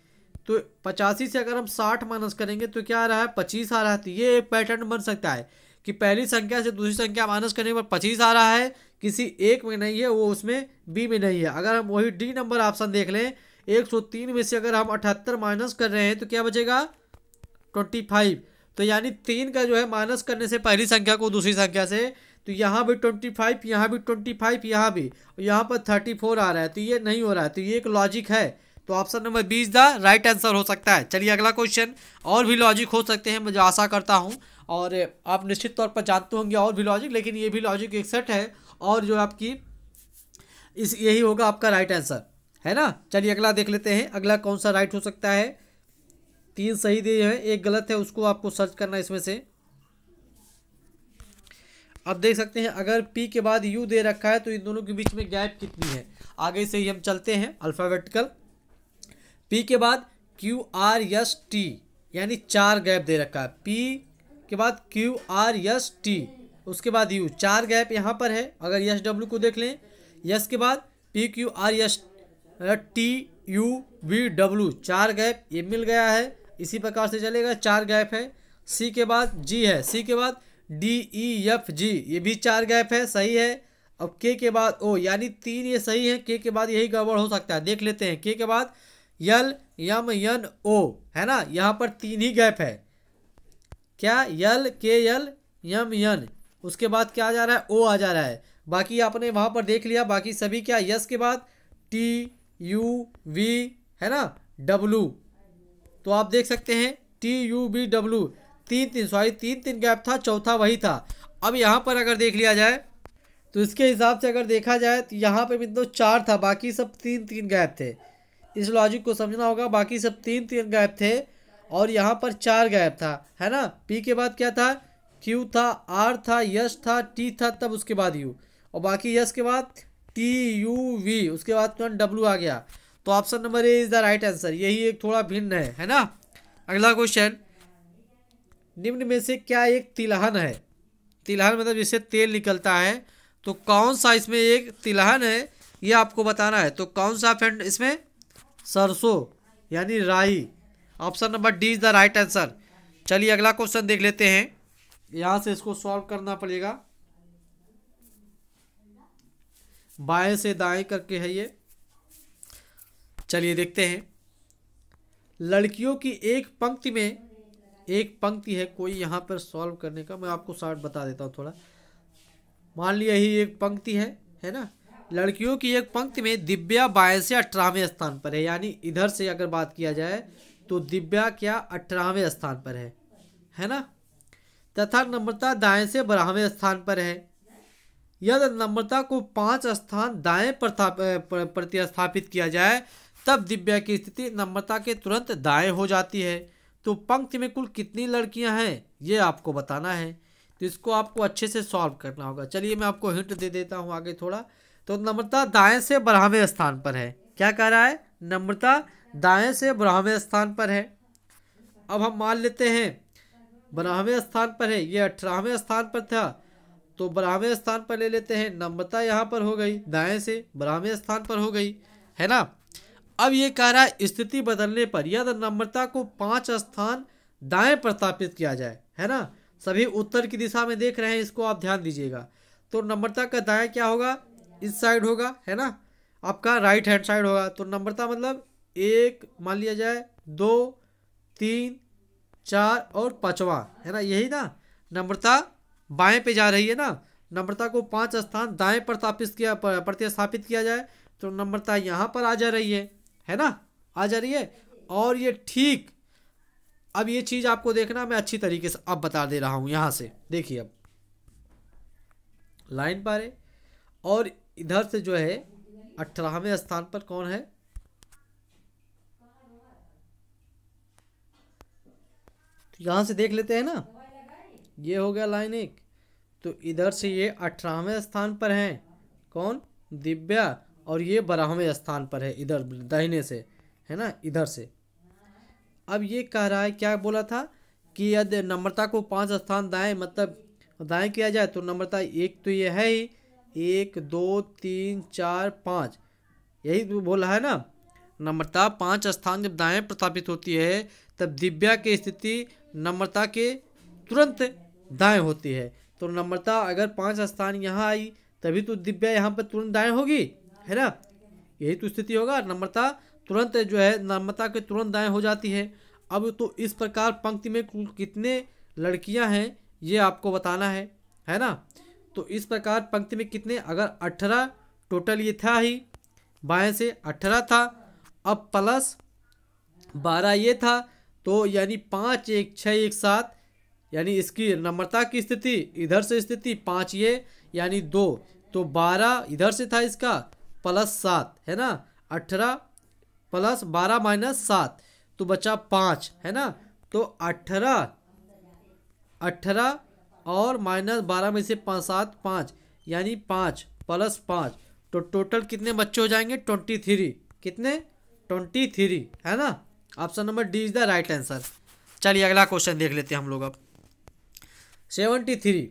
तो पचासी से अगर हम साठ माइनस करेंगे तो क्या आ रहा है पच्चीस आ रहा है तो ये एक पैटर्न बन सकता है कि पहली संख्या से दूसरी संख्या माइनस करने पर पच्चीस आ रहा है किसी एक में नहीं है वो उसमें बी में नहीं है अगर हम वही डी नंबर ऑप्शन देख लें एक सौ तीन में से अगर हम अठहत्तर माइनस कर रहे हैं तो क्या बचेगा ट्वेंटी फाइव तो यानी तीन का जो है माइनस करने से पहली संख्या को दूसरी संख्या से तो यहाँ भी ट्वेंटी फाइव यहाँ भी ट्वेंटी फाइव यहाँ भी और यहाँ पर थर्टी फोर आ रहा है तो ये नहीं हो रहा है तो ये एक लॉजिक है तो option number B is the right answer हो सकता है चलिए अगला क्वेश्चन और भी लॉजिक हो सकते हैं मैं आशा करता हूँ और आप निश्चित तौर पर जानते होंगे और भी लॉजिक लेकिन ये भी लॉजिक एक सेट है और जो आपकी इस यही होगा आपका राइट आंसर है ना चलिए अगला देख लेते हैं अगला कौन सा राइट हो सकता है तीन सही दिए हैं एक गलत है उसको आपको सर्च करना इसमें से अब देख सकते हैं अगर पी के बाद यू दे रखा है तो इन दोनों के बीच में गैप कितनी है आगे से ही हम चलते हैं अल्फ़ावेटिकल पी के बाद क्यू आर एस टी यानी चार गैप दे रखा है पी के बाद क्यू आर एस टी उसके बाद यू चार गैप यहाँ पर है अगर यस डब्ल्यू को देख लें यस के बाद P Q R S T U V W चार गैप ये मिल गया है इसी प्रकार से चलेगा चार गैप है सी के बाद जी है सी के बाद डी ई एफ जी ये भी चार गैप है सही है अब के के बाद ओ यानी तीन ये सही है के के बाद यही गड़बड़ हो सकता है देख लेते हैं के के बाद यल यम यन ओ है ना यहाँ पर तीन ही गैप है क्या यल के यल यम यन उसके बाद क्या आ जा रहा है ओ आ जा रहा है बाकी आपने वहाँ पर देख लिया बाकी सभी क्या यस के बाद टी यू वी है ना डब्लू तो आप देख सकते हैं टी यू बी डब्लू तीन तीन सॉरी तीन तीन गैप था चौथा वही था अब यहाँ पर अगर देख लिया जाए तो इसके हिसाब से अगर देखा जाए तो यहाँ पर बिंदु तो चार था बाकी सब तीन तीन गैप थे इस लॉजिक को समझना होगा बाकी सब तीन तीन गैप थे और यहाँ पर चार गैप था है ना पी के बाद क्या था क्यू था आर था यश था टी था तब उसके बाद यू और बाकी यश के बाद टी यू वी उसके बाद डब्ल्यू आ गया तो option number A is the right answer यही एक थोड़ा भिन्न है है ना अगला क्वेश्चन निम्न में से क्या एक तिलहन है तिलहन मतलब जिससे तेल निकलता है तो कौन सा इसमें एक तिलहन है ये आपको बताना है तो कौन सा फ्रेंड इसमें सरसों यानी राई option number D is the right answer चलिए अगला क्वेश्चन देख लेते हैं यहाँ से इसको सॉल्व करना पड़ेगा बाएं से दाएं करके है ये चलिए देखते हैं लड़कियों की एक पंक्ति में एक पंक्ति है कोई यहाँ पर सॉल्व करने का मैं आपको शॉर्ट बता देता हूँ थोड़ा मान लिया ही एक पंक्ति है है ना लड़कियों की एक पंक्ति में दिव्या बाएं से अठारहवें स्थान पर है यानी इधर से अगर बात किया जाए तो दिव्या क्या अठारहवें स्थान पर है है ना तथा नम्रता दाएं से बारहवें स्थान पर है यद नम्रता को पांच स्थान दाएं प्रतिस्थापित किया जाए तब दिव्या की स्थिति नम्रता के तुरंत दाएं हो जाती है तो पंक्ति में कुल कितनी लड़कियां हैं ये आपको बताना है तो इसको आपको अच्छे से सॉल्व करना होगा चलिए मैं आपको हिंट दे देता हूँ आगे थोड़ा तो नम्रता दाएं से बारहवें स्थान पर है क्या कह रहा है नम्रता दाएं से बारहवें स्थान पर है अब हम मान लेते हैं बारहवें स्थान पर है ये अठारहवें स्थान पर था तो बारहवें स्थान पर ले लेते हैं नम्रता यहाँ पर हो गई दाएं से बारहवें स्थान पर हो गई है ना अब ये कह रहा है स्थिति बदलने पर यदि नम्रता को पांच स्थान दाएं प्रस्थापित किया जाए है ना सभी उत्तर की दिशा में देख रहे हैं इसको आप ध्यान दीजिएगा तो नम्रता का दाएं क्या होगा इस साइड होगा है ना आपका राइट हैंड साइड होगा तो नम्रता मतलब एक मान लिया जाए दो तीन चार और पाँचवा है ना यही ना नम्रता बाएँ पर जा रही है ना नम्रता को पाँच स्थान दाएँ प्रस्थापित किया प्रतिस्थापित किया जाए तो नम्रता यहाँ पर आ जा रही है है ना आ जा रही है और ये ठीक अब ये चीज़ आपको देखना मैं अच्छी तरीके से अब बता दे रहा हूं यहां से देखिए अब लाइन पर है और इधर से जो है अठारहवें स्थान पर कौन है तो यहां से देख लेते हैं ना ये हो गया लाइन एक तो इधर से ये अठारहवें स्थान पर हैं कौन दिव्या और ये बारहवें स्थान पर है इधर दाहिने से है ना इधर से अब ये कह रहा है क्या बोला था कि यदि नम्रता को पांच स्थान दाएं मतलब दाएं किया जाए तो नम्रता एक तो ये है ही एक दो तीन चार पाँच यही तो बोला है ना नम्रता पांच स्थान जब दाएं प्रस्थापित होती है तब दिव्या की स्थिति नम्रता के तुरंत दाएं होती है तो नम्रता अगर पांच स्थान यहाँ आई तभी तो दिव्या यहाँ पर तुरंत दाएँ होगी है ना यही तो स्थिति होगा नम्रता तुरंत जो है नम्रता के तुरंत दाएँ हो जाती है अब तो इस प्रकार पंक्ति में कुल कितने लड़कियां हैं ये आपको बताना है है ना तो इस प्रकार पंक्ति में कितने अगर अठारह टोटल ये था ही बाएं से अठारह था अब प्लस बारह ये था तो यानी पाँच एक छः एक सात यानी इसकी नम्रता की स्थिति इधर से स्थिति पाँच ये यानी दो तो बारह इधर से था इसका प्लस सात है ना अठारह प्लस बारह माइनस सात तो बचा पाँच है ना तो अठारह अठारह और माइनस बारह में से पाँच सात पाँच यानी पाँच प्लस पाँच तो टोटल कितने बच्चे हो जाएंगे ट्वेंटी थ्री कितने ट्वेंटी थ्री है ना option number D is the right answer चलिए अगला क्वेश्चन देख लेते हैं हम लोग अब सेवेंटी थ्री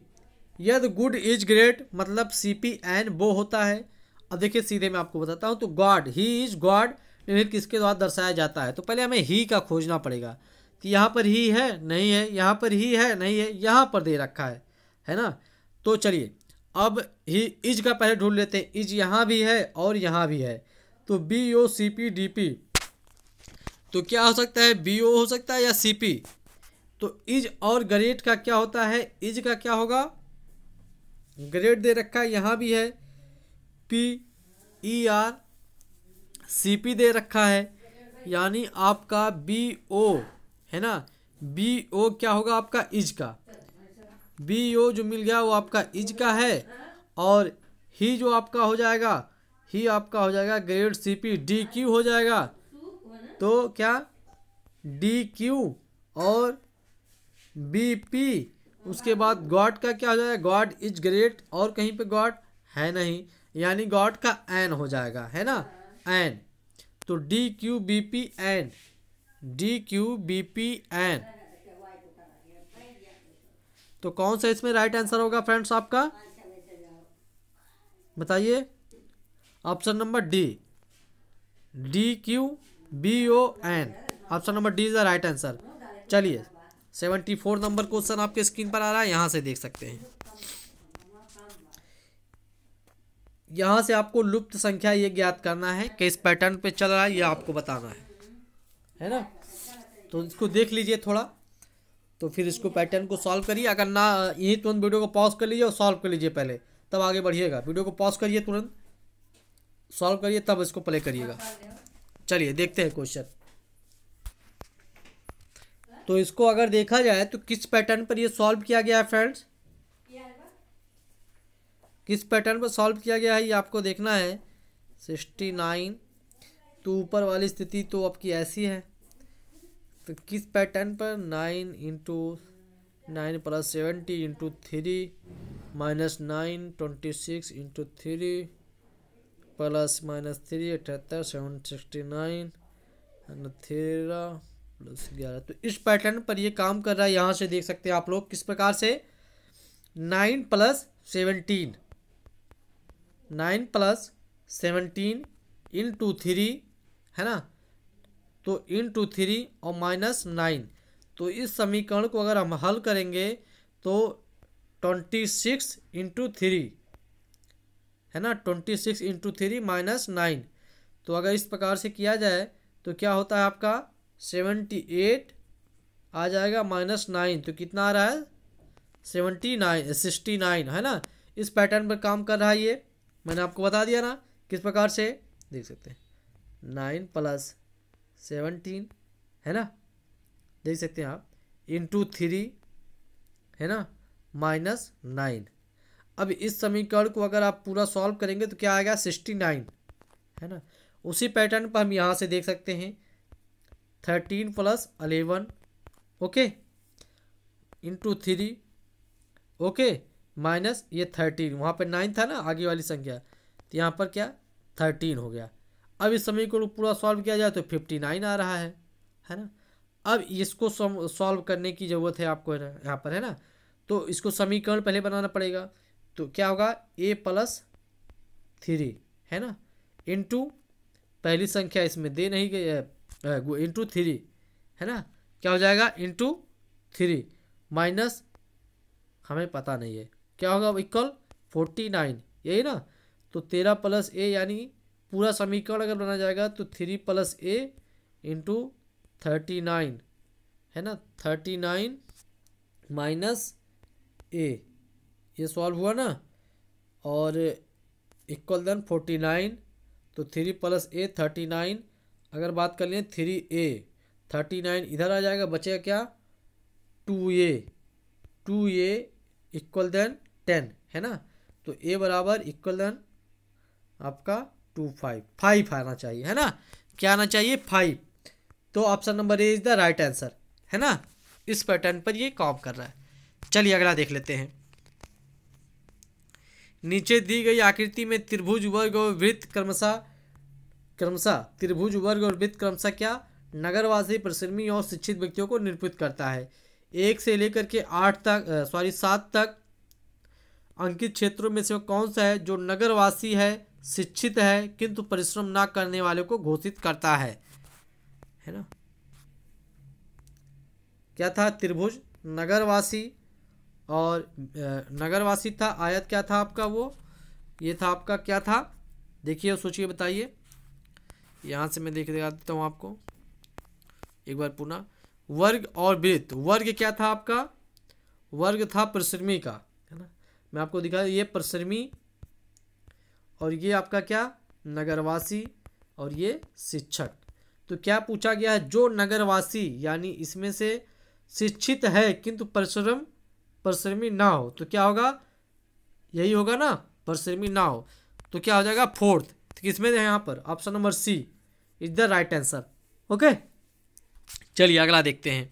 यद गुड इज ग्रेट मतलब सी पी एन वो होता है अब देखिए सीधे मैं आपको बताता हूँ तो गॉड ही इज गॉड फिर किसके द्वारा दर्शाया जाता है तो पहले हमें ही का खोजना पड़ेगा कि यहाँ पर ही है नहीं है यहाँ पर ही है नहीं है यहाँ पर दे रखा है है ना तो चलिए अब ही इज का पहले ढूंढ लेते हैं इज यहाँ भी है और यहाँ भी है तो B O C P D P तो क्या हो सकता है बी ओ हो सकता है या सी पी तो इज और ग्रेड का क्या होता है इज का क्या होगा ग्रेड दे रखा है यहाँ भी है P E R C P दे रखा है यानी आपका बी ओ है ना बी ओ क्या होगा आपका इज का बी ओ जो मिल गया वो आपका इज का है और ही जो आपका हो जाएगा ही आपका हो जाएगा grade C P D Q हो जाएगा तो क्या डी क्यू और बी पी उसके बाद गॉड का क्या हो जाएगा गॉड इज ग्रेट और कहीं पे गॉड है नहीं यानी गॉड का एन हो जाएगा है ना एन तो D Q B P N D Q B P N तो कौन सा इसमें राइट आंसर होगा फ्रेंड्स आपका बताइए option number D D Q B O N option number D is the right answer चलिए सेवेंटी फोर नंबर क्वेश्चन आपके screen पर आ रहा है यहाँ से देख सकते हैं यहाँ से आपको लुप्त संख्या ये ज्ञात करना है कि इस पैटर्न पे चल रहा है ये आपको बताना है है ना तो इसको देख लीजिए थोड़ा तो फिर इसको पैटर्न को सॉल्व करिए अगर ना यही तुरंत वीडियो को पॉज कर लीजिए और सॉल्व कर लीजिए पहले तब आगे बढ़िएगा वीडियो को पॉज करिए तुरंत सॉल्व करिए तब इसको प्ले करिएगा चलिए देखते हैं क्वेश्चन तो इसको अगर देखा जाए तो किस पैटर्न पर ये सॉल्व किया गया है फ्रेंड्स किस पैटर्न पर सॉल्व किया गया है ये आपको देखना है सिक्सटी नाइन तो ऊपर वाली स्थिति तो आपकी ऐसी है तो किस पैटर्न पर nine into nine plus seventy into three minus nine twenty six into three plus minus three अठहत्तर सेवन सिक्सटी नाइन तेरह प्लस ग्यारह तो इस पैटर्न पर ये काम कर रहा है यहाँ से देख सकते हैं आप लोग किस प्रकार से nine plus seventeen nine plus seventeen into three है ना तो इन टू थ्री और माइनस नाइन तो इस समीकरण को अगर हम हल करेंगे तो ट्वेंटी सिक्स इंटू थ्री है ना twenty six into three minus nine तो अगर इस प्रकार से किया जाए तो क्या होता है आपका सेवेंटी एट आ जाएगा माइनस नाइन तो कितना आ रहा है सेवेंटी नाइन सिक्सटी नाइन है ना इस पैटर्न पर काम कर रहा है ये मैंने आपको बता दिया ना किस प्रकार से देख सकते हैं नाइन प्लस सेवनटीन है ना देख सकते हैं आप इंटू थ्री है ना माइनस नाइन अब इस समीकरण को अगर आप पूरा सॉल्व करेंगे तो क्या आएगा सिक्सटी नाइन है ना उसी पैटर्न पर हम यहाँ से देख सकते हैं thirteen plus eleven okay into three okay minus ये थर्टीन वहाँ पर नाइन था ना आगे वाली संख्या तो यहाँ पर क्या थर्टीन हो गया अब इस समीकरण को पूरा सॉल्व किया जाए तो फिफ्टी नाइन आ रहा है है ना अब इसको सॉल्व करने की ज़रूरत है आपको है ना यहाँ पर है ना तो इसको समीकरण पहले बनाना पड़ेगा तो क्या होगा ए प्लस थ्री है ना इंटू पहली संख्या इसमें दे नहीं गई है इंटू थ्री है ना क्या हो जाएगा इंटू थ्री माइनस हमें पता नहीं है क्या होगा इक्वल फोर्टी नाइन यही ना तो तेरह प्लस ए यानी पूरा समीकरण अगर बना जाएगा तो three plus A into thirty nine है ना थर्टी नाइन माइनस ए ये सॉल्व हुआ ना और इक्वल देन फोर्टी नाइन तो three plus A thirty nine अगर बात कर लें थ्री ए थर्टी नाइन इधर आ जाएगा बचेगा क्या two A two A equal then ten है ना तो ए बराबर इक्वल देन आपका टू फाइव फाइव आना चाहिए है ना क्या आना चाहिए फाइव तो option number A is the right answer है ना इस पैटर्न पर ये काम कर रहा है चलिए अगला देख लेते हैं नीचे दी गई आकृति में त्रिभुज वर्ग और वृत्त क्रमशः क्रमशः त्रिभुज वर्ग और वृत्त क्रमशः क्या नगरवासी परिश्रमी और शिक्षित व्यक्तियों को निरूपित करता है एक से लेकर के आठ तक सॉरी सात तक अंकित क्षेत्रों में से कौन सा है जो नगरवासी है शिक्षित है किंतु परिश्रम ना करने वाले को घोषित करता है है ना क्या था त्रिभुज नगरवासी और नगरवासी था आयत क्या था आपका वो ये था आपका क्या था देखिए और सोचिए बताइए यहाँ से मैं देख दिखा देता हूँ आपको एक बार पुनः वर्ग और वृत्त वर्ग क्या था आपका वर्ग था परिश्रमी का मैं आपको दिखा ये परसरमी और ये आपका क्या नगरवासी और ये शिक्षक तो क्या पूछा गया है जो नगरवासी यानी इसमें से शिक्षित है किंतु परिश्रम परिश्रमी ना हो तो क्या होगा यही होगा ना परिश्रमी ना हो तो क्या हो जाएगा फोर्थ तो किसमें है यहाँ पर option number C is the right answer okay चलिए अगला देखते हैं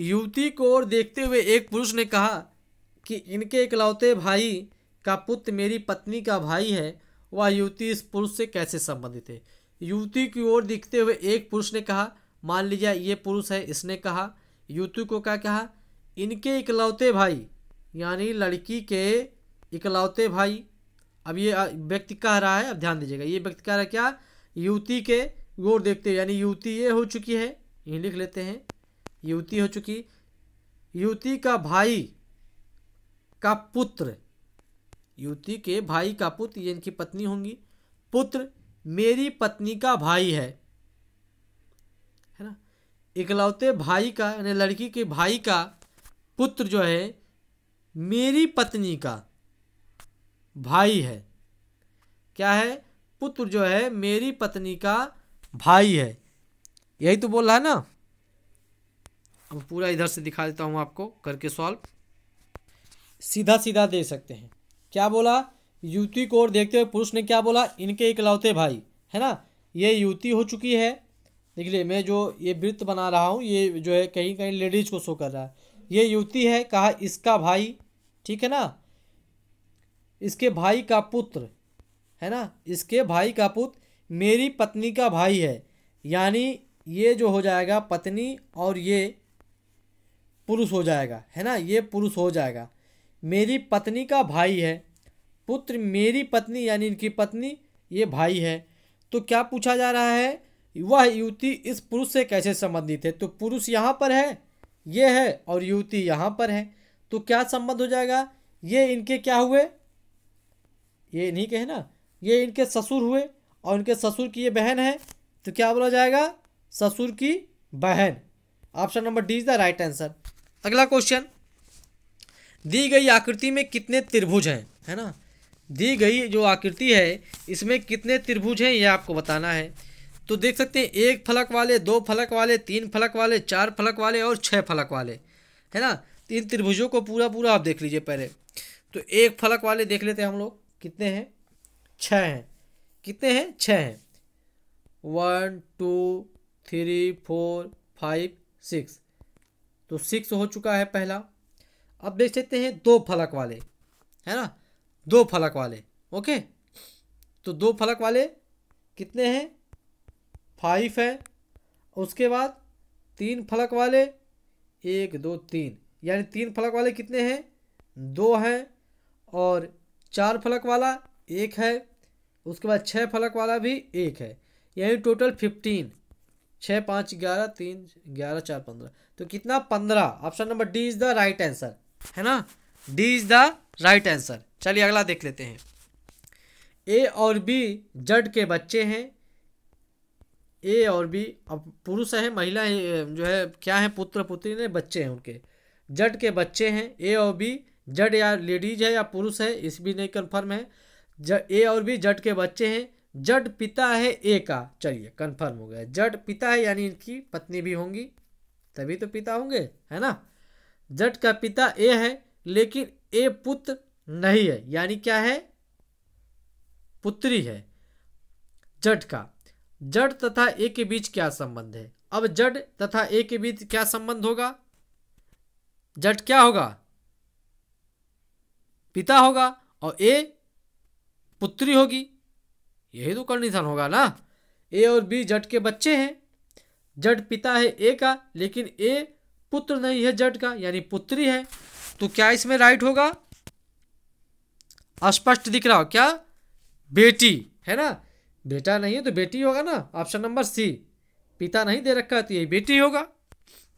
युवती को और देखते हुए एक पुरुष ने कहा कि इनके इकलौते भाई का पुत्र मेरी पत्नी का भाई है वह युवती इस पुरुष से कैसे संबंधित है युवती की ओर दिखते हुए एक पुरुष ने कहा मान लीजिए ये पुरुष है इसने कहा युवती को क्या कहा इनके इकलौते भाई यानी लड़की के इकलौते भाई अब ये व्यक्ति कह रहा है अब ध्यान दीजिएगा ये व्यक्ति कह रहा है क्या युवती के ओर देखते हुए यानी युवती ये हो चुकी है यही लिख लेते हैं युवती हो चुकी युवती का भाई का पुत्र युवती के भाई का पुत्र ये इनकी पत्नी होंगी पुत्र मेरी पत्नी का भाई है है ना इकलौते भाई का यानी लड़की के भाई का पुत्र जो है मेरी पत्नी का भाई है क्या है पुत्र जो है मेरी पत्नी का भाई है यही तो बोल रहा है ना अब पूरा इधर से दिखा देता हूँ आपको करके सॉल्व सीधा सीधा दे सकते हैं क्या बोला युवती को और देखते हुए पुरुष ने क्या बोला इनके इकलौते भाई है ना ये युवती हो चुकी है देख लीजिए मैं जो ये वृत्त बना रहा हूँ ये जो है कहीं कहीं लेडीज को शो कर रहा है ये युवती है कहा इसका भाई ठीक है ना इसके भाई का पुत्र है ना इसके भाई का पुत्र मेरी पत्नी का भाई है यानी ये जो हो जाएगा पत्नी और ये पुरुष हो जाएगा है ना ये पुरुष हो जाएगा मेरी पत्नी का भाई है पुत्र मेरी पत्नी यानी इनकी पत्नी ये भाई है तो क्या पूछा जा रहा है वह युवती इस पुरुष से कैसे संबंधित है तो पुरुष यहाँ पर है ये है और युवती यहाँ पर है तो क्या संबंध हो जाएगा ये इनके क्या हुए ये इन्हीं के ना ये इनके ससुर हुए और इनके ससुर की ये बहन है तो क्या बोला जाएगा ससुर की बहन option number D is the right answer अगला क्वेश्चन दी गई आकृति में कितने त्रिभुज हैं है ना दी गई जो आकृति है इसमें कितने त्रिभुज हैं यह आपको बताना है तो देख सकते हैं एक फलक वाले दो फलक वाले तीन फलक वाले चार फलक वाले और छः फलक वाले है ना इन त्रिभुजों को पूरा पूरा आप देख लीजिए पहले तो एक फलक वाले देख लेते हैं हम लोग कितने हैं छः हैं कितने हैं छः हैं one two three four five six तो सिक्स हो चुका है पहला अब देख सकते हैं दो फलक वाले है ना दो फलक वाले ओके तो दो फलक वाले कितने हैं फाइव है उसके बाद तीन फलक वाले एक दो तीन यानी तीन फलक वाले कितने हैं दो हैं और चार फलक वाला एक है उसके बाद छः फलक वाला भी एक है यानी टोटल फिफ्टीन छः पाँच ग्यारह तीन ग्यारह चार पंद्रह तो कितना पंद्रह option number D is the right answer है ना D is the right answer चलिए अगला देख लेते हैं ए और बी जड के बच्चे हैं ए और बी अब पुरुष है महिला है, जो है क्या है पुत्र पुत्री ने बच्चे हैं उनके जड के बच्चे हैं ए और बी जड या लेडीज है या पुरुष है इस भी नहीं कन्फर्म है ज ए और बी जड के बच्चे हैं जड पिता है ए का चलिए कन्फर्म हो गया जड पिता है यानी इनकी पत्नी भी होंगी तभी तो पिता होंगे है ना जट का पिता ए है लेकिन ए पुत्र नहीं है यानी क्या है पुत्री है जट का जट तथा ए के बीच क्या संबंध है अब जट तथा ए के बीच क्या संबंध होगा जट क्या होगा पिता होगा और ए पुत्री होगी यही तो कंडीशन होगा ना ए और बी जट के बच्चे हैं जट पिता है ए का लेकिन ए पुत्र नहीं है जट का यानी पुत्री है तो क्या इसमें राइट होगा स्पष्ट दिख रहा हो क्या बेटी है ना बेटा नहीं है तो बेटी होगा ना ऑप्शन नंबर सी पिता नहीं दे रखा तो ये बेटी होगा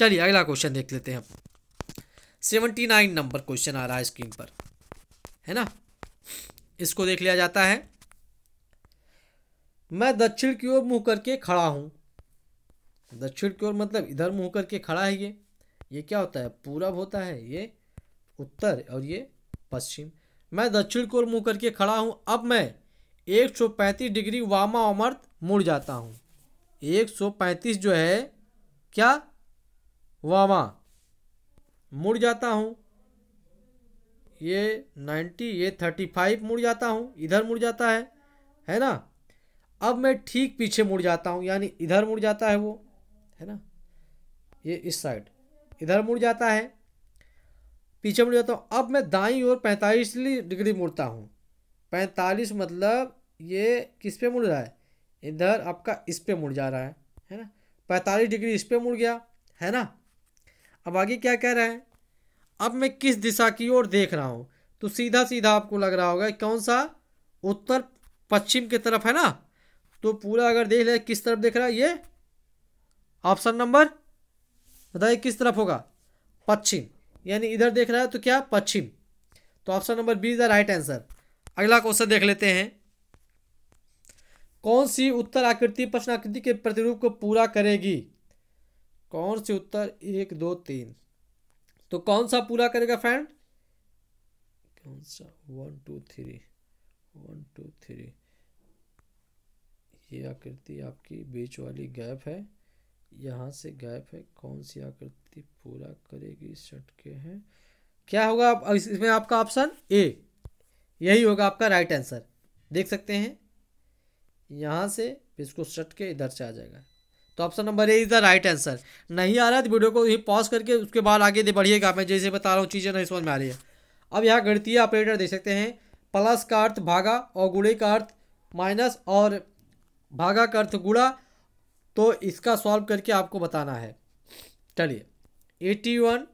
चलिए अगला क्वेश्चन देख लेते हैं seventy seventy nine number question आ रहा है स्क्रीन पर है ना इसको देख लिया जाता है मैं दक्षिण की ओर मुंह करके खड़ा हूं दक्षिण की ओर मतलब इधर मुंह करके खड़ा है ये ये क्या होता है पूरब होता है ये उत्तर और ये पश्चिम मैं दक्षिण को मुंह करके खड़ा हूँ अब मैं 135 डिग्री वामा वामावर्त मुड़ जाता हूँ 135 जो है क्या वामा मुड़ जाता हूँ ये 90 ये 35 मुड़ जाता हूँ इधर मुड़ जाता है है ना अब मैं ठीक पीछे मुड़ जाता हूँ यानी इधर मुड़ जाता है वो है ना ये इस साइड इधर मुड़ जाता है पीछे मुड़ जाता हूँ अब मैं दाई और पैंतालीस डिग्री मुड़ता हूँ पैंतालीस मतलब ये किस पे मुड़ रहा है इधर आपका इस पे मुड़ जा रहा है है ना पैंतालीस डिग्री इस पे मुड़ गया है ना अब आगे क्या कह रहे हैं अब मैं किस दिशा की ओर देख रहा हूँ तो सीधा सीधा आपको लग रहा होगा कौन सा उत्तर पश्चिम की तरफ है ना तो पूरा अगर देख ले किस तरफ देख रहा है ये ऑप्शन नंबर बताइए किस तरफ होगा पश्चिम यानी इधर देख रहा है तो क्या पश्चिम तो option number B is the right answer अगला क्वेश्चन देख लेते हैं कौन सी उत्तर आकृति प्रश्न आकृति के प्रतिरूप को पूरा करेगी कौन सी उत्तर एक दो तीन तो कौन सा पूरा करेगा फ्रेंड कौन सा one two three one two three ये आकृति आपकी बीच वाली गैप है यहाँ से गैप है कौन सी आकृति पूरा करेगी सटके हैं क्या होगा आप इसमें आपका ऑप्शन ए यही होगा आपका राइट आंसर देख सकते हैं यहाँ से इसको सट के इधर से आ जाएगा तो option number A is the right answer नहीं आ रहा है तो वीडियो को ही पॉज करके उसके बाद आगे दे बढ़िएगा मैं जैसे बता रहा हूँ चीज़ें नहीं समझ में आ रही है अब यहाँ गणतीय ऑपरेटर देख सकते हैं प्लस का अर्थ भागा और गुड़े का अर्थ माइनस और भागा का अर्थ गुड़ा तो इसका सॉल्व करके आपको बताना है चलिए एटी वन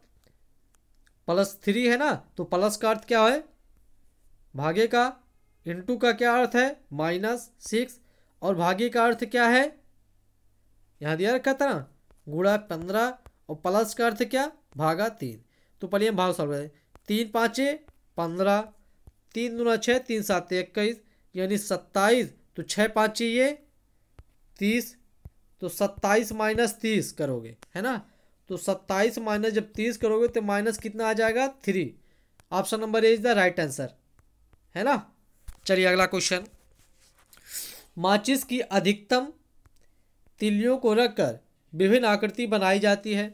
प्लस थ्री है ना तो प्लस का अर्थ क्या है भागे का इंटू का क्या अर्थ है माइनस सिक्स और भागे का अर्थ क्या है यहाँ दिया रखा था ना गुड़ा पंद्रह और प्लस का अर्थ क्या भागा तीन तो पहले हम भाग सॉल्व करें तीन पाँचे पंद्रह तीन दूना छः तीन सात इक्कीस यानी सत्ताईस तो छः पाँच ये तीस तो सत्ताईस माइनस तीस करोगे है ना तो सत्ताईस माइनस जब तीस करोगे तो माइनस कितना आ जाएगा three option number A is the right answer है ना चलिए अगला क्वेश्चन माचिस की अधिकतम तिलियों को रखकर विभिन्न आकृति बनाई जाती है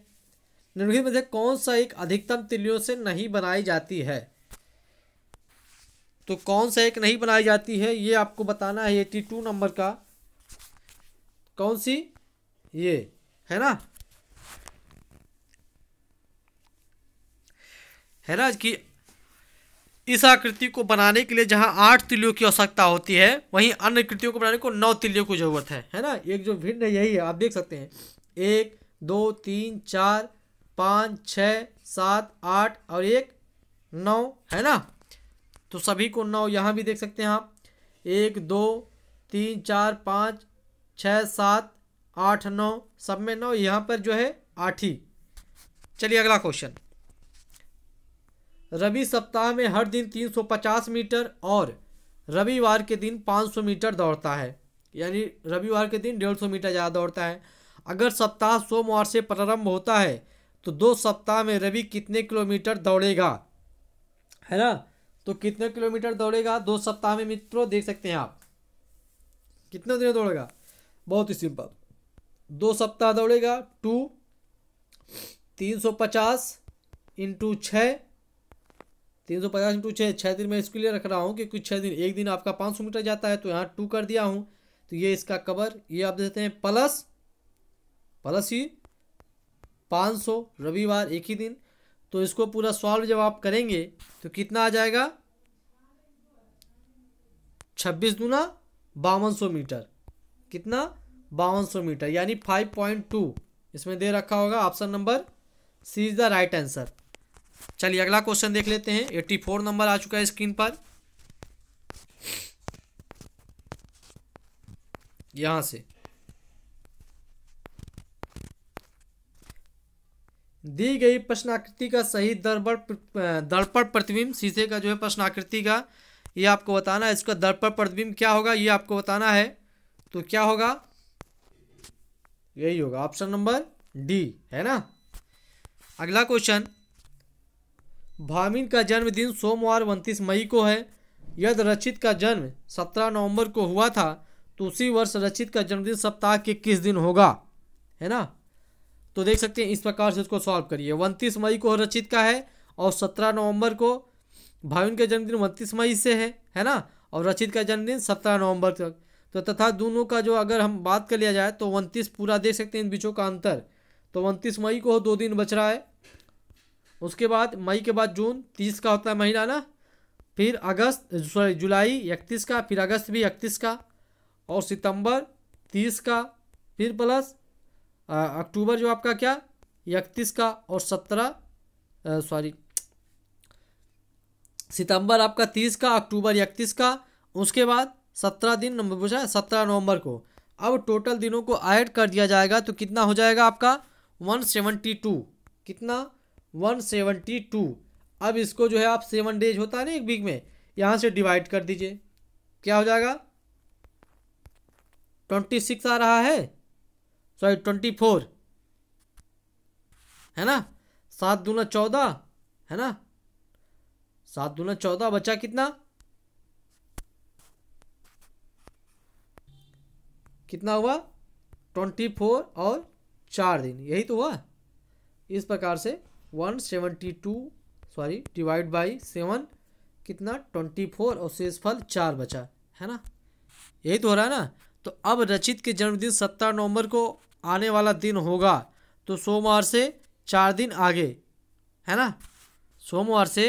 निम्नलिखित में से कौन सा एक अधिकतम तिलियों से नहीं बनाई जाती है तो कौन सा एक नहीं बनाई जाती है ये आपको बताना है एटी टू नंबर का कौन सी ये है ना है ना कि इस आकृति को बनाने के लिए जहां आठ तिलियों की आवश्यकता होती है वहीं अन्य कृतियों को बनाने को नौ तिलियों की जरूरत है है ना एक जो भिन्न है यही है आप देख सकते हैं एक दो तीन चार पाँच छ सात आठ और एक नौ है ना तो सभी को नौ यहाँ भी देख सकते हैं आप एक दो तीन चार पाँच छ सात आठ नौ सब में नौ यहाँ पर जो है आठ ही चलिए अगला क्वेश्चन रवि सप्ताह में हर दिन 350 मीटर और रविवार के दिन 500 मीटर दौड़ता है यानी रविवार के दिन 150 मीटर ज़्यादा दौड़ता है अगर सप्ताह सोमवार से प्रारंभ होता है तो दो सप्ताह में रवि कितने किलोमीटर दौड़ेगा है ना तो कितने किलोमीटर दौड़ेगा दो सप्ताह में मित्रों देख सकते हैं आप कितने देर दौड़ेगा बहुत ही सिंपल दो सप्ताह दौड़ेगा टू तीन सौ पचास इंटू छः तीन सौ पचास इंटू छः छः दिन मैं इसके लिए रख रहा हूँ कि कुछ छः दिन एक दिन आपका पाँच सौ मीटर जाता है तो यहाँ टू कर दिया हूँ तो ये इसका कवर ये आप देते हैं प्लस प्लस ही पाँच सौ रविवार एक ही दिन तो इसको पूरा सॉल्व जब आप करेंगे तो कितना आ जाएगा छब्बीस दूना बावन सौ मीटर कितना बावन मीटर यानी फाइव पॉइंट टू इसमें दे रखा होगा option number C is the right answer चलिए अगला क्वेश्चन देख लेते हैं एट्टी फोर नंबर आ चुका है स्क्रीन पर यहां से दी गई प्रश्नाकृति का सही दर्पण दर्पण प्रतिबिंब शीशे का जो है प्रश्नाकृति का ये आपको बताना है इसका दर्पण प्रतिबिंब क्या होगा ये आपको बताना है तो क्या होगा यही होगा ऑप्शन नंबर डी है ना अगला क्वेश्चन भामिन का जन्मदिन सोमवार उनतीस मई को है यदि रचित का जन्म 17 नवंबर को हुआ था तो उसी वर्ष रचित का जन्मदिन सप्ताह के किस दिन होगा है ना तो देख सकते हैं इस प्रकार से इसको सॉल्व करिए उनतीस मई को रचित का है और सत्रह नवंबर को भाविन का जन्मदिन उनतीस मई से है है ना और रचित का जन्मदिन सत्रह नवंबर तक तो तथा दोनों का जो अगर हम बात कर लिया जाए तो उनतीस पूरा देख सकते हैं इन बीचों का अंतर तो उनतीस मई को दो दिन बच रहा है उसके बाद मई के बाद जून तीस का होता है महीना ना फिर अगस्त सॉरी जुलाई इकतीस का फिर अगस्त भी इकतीस का और सितंबर तीस का फिर प्लस अक्टूबर जो आपका क्या इकतीस का और सत्रह सॉरी सितंबर आपका तीस का अक्टूबर इकतीस का उसके बाद सत्रह दिन नंबर पूछा है सत्रह नवंबर को अब टोटल दिनों को ऐड कर दिया जाएगा तो कितना हो जाएगा आपका वन सेवेंटी टू कितना वन सेवेंटी टू अब इसको जो है आप सेवन डेज होता है ना एक वीक में यहाँ से डिवाइड कर दीजिए क्या हो जाएगा ट्वेंटी सिक्स आ रहा है सॉरी ट्वेंटी फोर है ना सात दूना चौदह है ना सात दूना चौदह बचा कितना कितना हुआ ट्वेंटी फोर और चार दिन यही तो हुआ इस प्रकार से one seventy two sorry divide by seven कितना ट्वेंटी फोर और शेष फल चार बचा है ना यही तो हो रहा है ना तो अब रचित के जन्मदिन सत्रह नवंबर को आने वाला दिन होगा तो सोमवार से चार दिन आगे है ना सोमवार से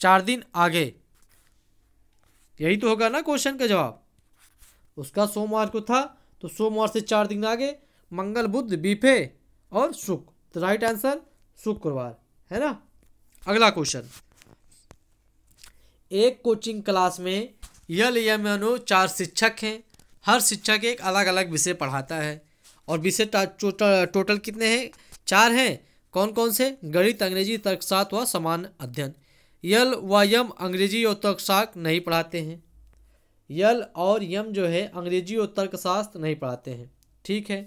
चार दिन आगे यही तो होगा ना क्वेश्चन का जवाब उसका सोमवार को था तो सोमवार से चार दिन आगे मंगल बुद्ध बीफे और शुक्र तो राइट आंसर शुक्रवार है ना अगला क्वेश्चन एक कोचिंग क्लास में यल एम एन ओ चार शिक्षक हैं हर शिक्षक एक अलग अलग विषय पढ़ाता है और विषय टोटल कितने हैं चार हैं कौन कौन से गणित अंग्रेजी तर्कशास्त्र व समान अध्ययन यल व यम अंग्रेजी और तर्कशास्त्र नहीं पढ़ाते हैं यल और यम जो है अंग्रेजी और तर्कशास्त्र नहीं पढ़ाते हैं ठीक है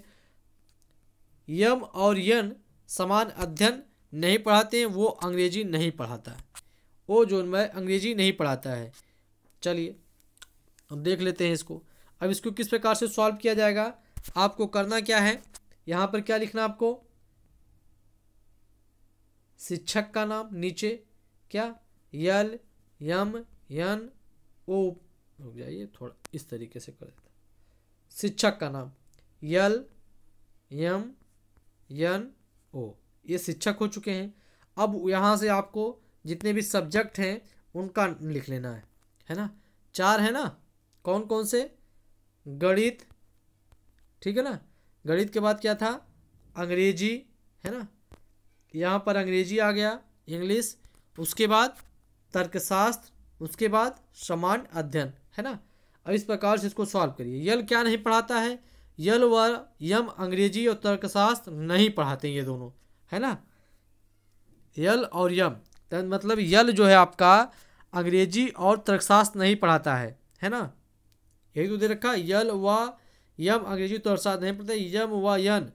यम और यन समान अध्ययन नहीं पढ़ाते हैं वो अंग्रेजी नहीं पढ़ाता वो जो मैं अंग्रेजी नहीं पढ़ाता है चलिए अब देख लेते हैं इसको अब इसको किस प्रकार से सॉल्व किया जाएगा आपको करना क्या है यहाँ पर क्या लिखना आपको शिक्षक का नाम नीचे क्या यल यम यन ओ रुक जाइए थोड़ा इस तरीके से कर देता शिक्षक का नाम यल यम यन ओ ये शिक्षक हो चुके हैं अब यहाँ से आपको जितने भी सब्जेक्ट हैं उनका लिख लेना है है ना चार है ना कौन कौन से गणित ठीक है ना गणित के बाद क्या था अंग्रेजी है ना यहाँ पर अंग्रेजी आ गया इंग्लिश उसके बाद तर्कशास्त्र उसके बाद सामान्य अध्ययन है ना अब इस प्रकार से इसको सॉल्व करिए यल क्या नहीं पढ़ाता है यल व यम अंग्रेजी और तर्कशास्त्र नहीं पढ़ाते ये दोनों है ना यल और यम मतलब यल जो है आपका अंग्रेजी और तर्कशास्त्र नहीं पढ़ाता है है ना यही तो दे रखा यल व यम अंग्रेजी तर्कशास्त्र नहीं पढ़ाते यम व यन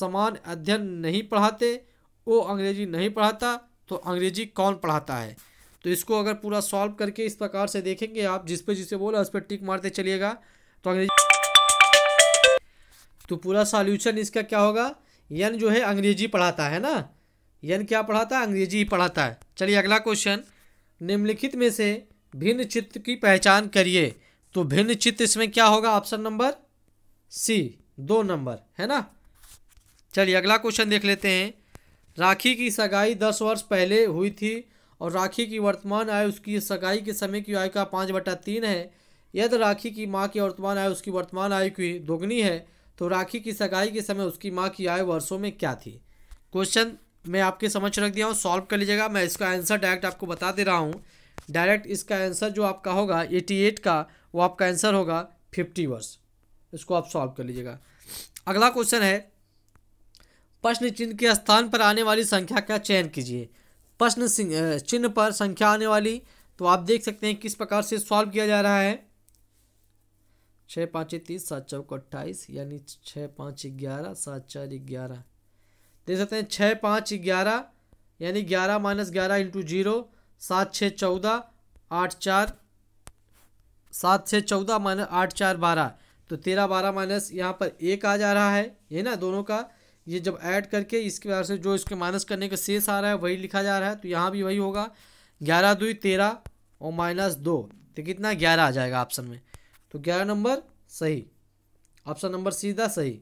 समान अध्ययन नहीं पढ़ाते वो अंग्रेजी नहीं पढ़ाता तो अंग्रेजी कौन पढ़ाता है तो इसको अगर पूरा सॉल्व करके इस प्रकार से देखेंगे आप जिस पे जिसे बोला उस पर टिक मारते चलिएगा तो अंग्रेजी तो पूरा सॉल्यूशन इसका क्या होगा यन जो है अंग्रेजी पढ़ाता है ना यन क्या पढ़ाता है अंग्रेजी ही पढ़ाता है चलिए अगला क्वेश्चन निम्नलिखित में से भिन्न चित्र की पहचान करिए तो भिन्न चित्र इसमें क्या होगा ऑप्शन नंबर सी दो नंबर है ना चलिए अगला क्वेश्चन देख लेते हैं राखी की सगाई दस वर्ष पहले हुई थी और राखी की वर्तमान आय उसकी सगाई के समय की आय का पाँच बटा तीन है यदि राखी की माँ की वर्तमान आय उसकी वर्तमान आयु की दोगुनी है तो राखी की सगाई के समय उसकी माँ की आय वर्षों में क्या थी क्वेश्चन मैं आपके समझ रख दिया हूँ सॉल्व कर लीजिएगा मैं इसका आंसर डायरेक्ट आपको बता दे रहा हूँ डायरेक्ट इसका आंसर जो आपका होगा एट का वो आपका आंसर होगा फिफ्टी वर्ष इसको आप सॉल्व कर लीजिएगा अगला क्वेश्चन है प्रश्न चिन्ह के स्थान पर आने वाली संख्या का चयन कीजिए प्रश्न चिन्ह पर संख्या आने वाली तो आप देख सकते हैं किस प्रकार से सॉल्व किया जा रहा है छः पाँच तीस सात चौक अट्ठाईस यानी छः पाँच ग्यारह सात चार ग्यारह देख सकते हैं छः पाँच ग्यारह यानी ग्यारह माइनस ग्यारह इंटू जीरो सात छः चौदह आठ चार सात छः चौदह माइनस आठ चार बारह तो तेरह बारह माइनस यहाँ पर एक आ जा रहा है ये ना दोनों का ये जब ऐड करके इसके बाद से जो इसके माइनस करने का शेष आ रहा है वही लिखा जा रहा है तो यहाँ भी वही होगा ग्यारह दुई तेरह और माइनस दो तो कितना ग्यारह आ जाएगा ऑप्शन में तो ग्यारह नंबर सही ऑप्शन नंबर सीधा सही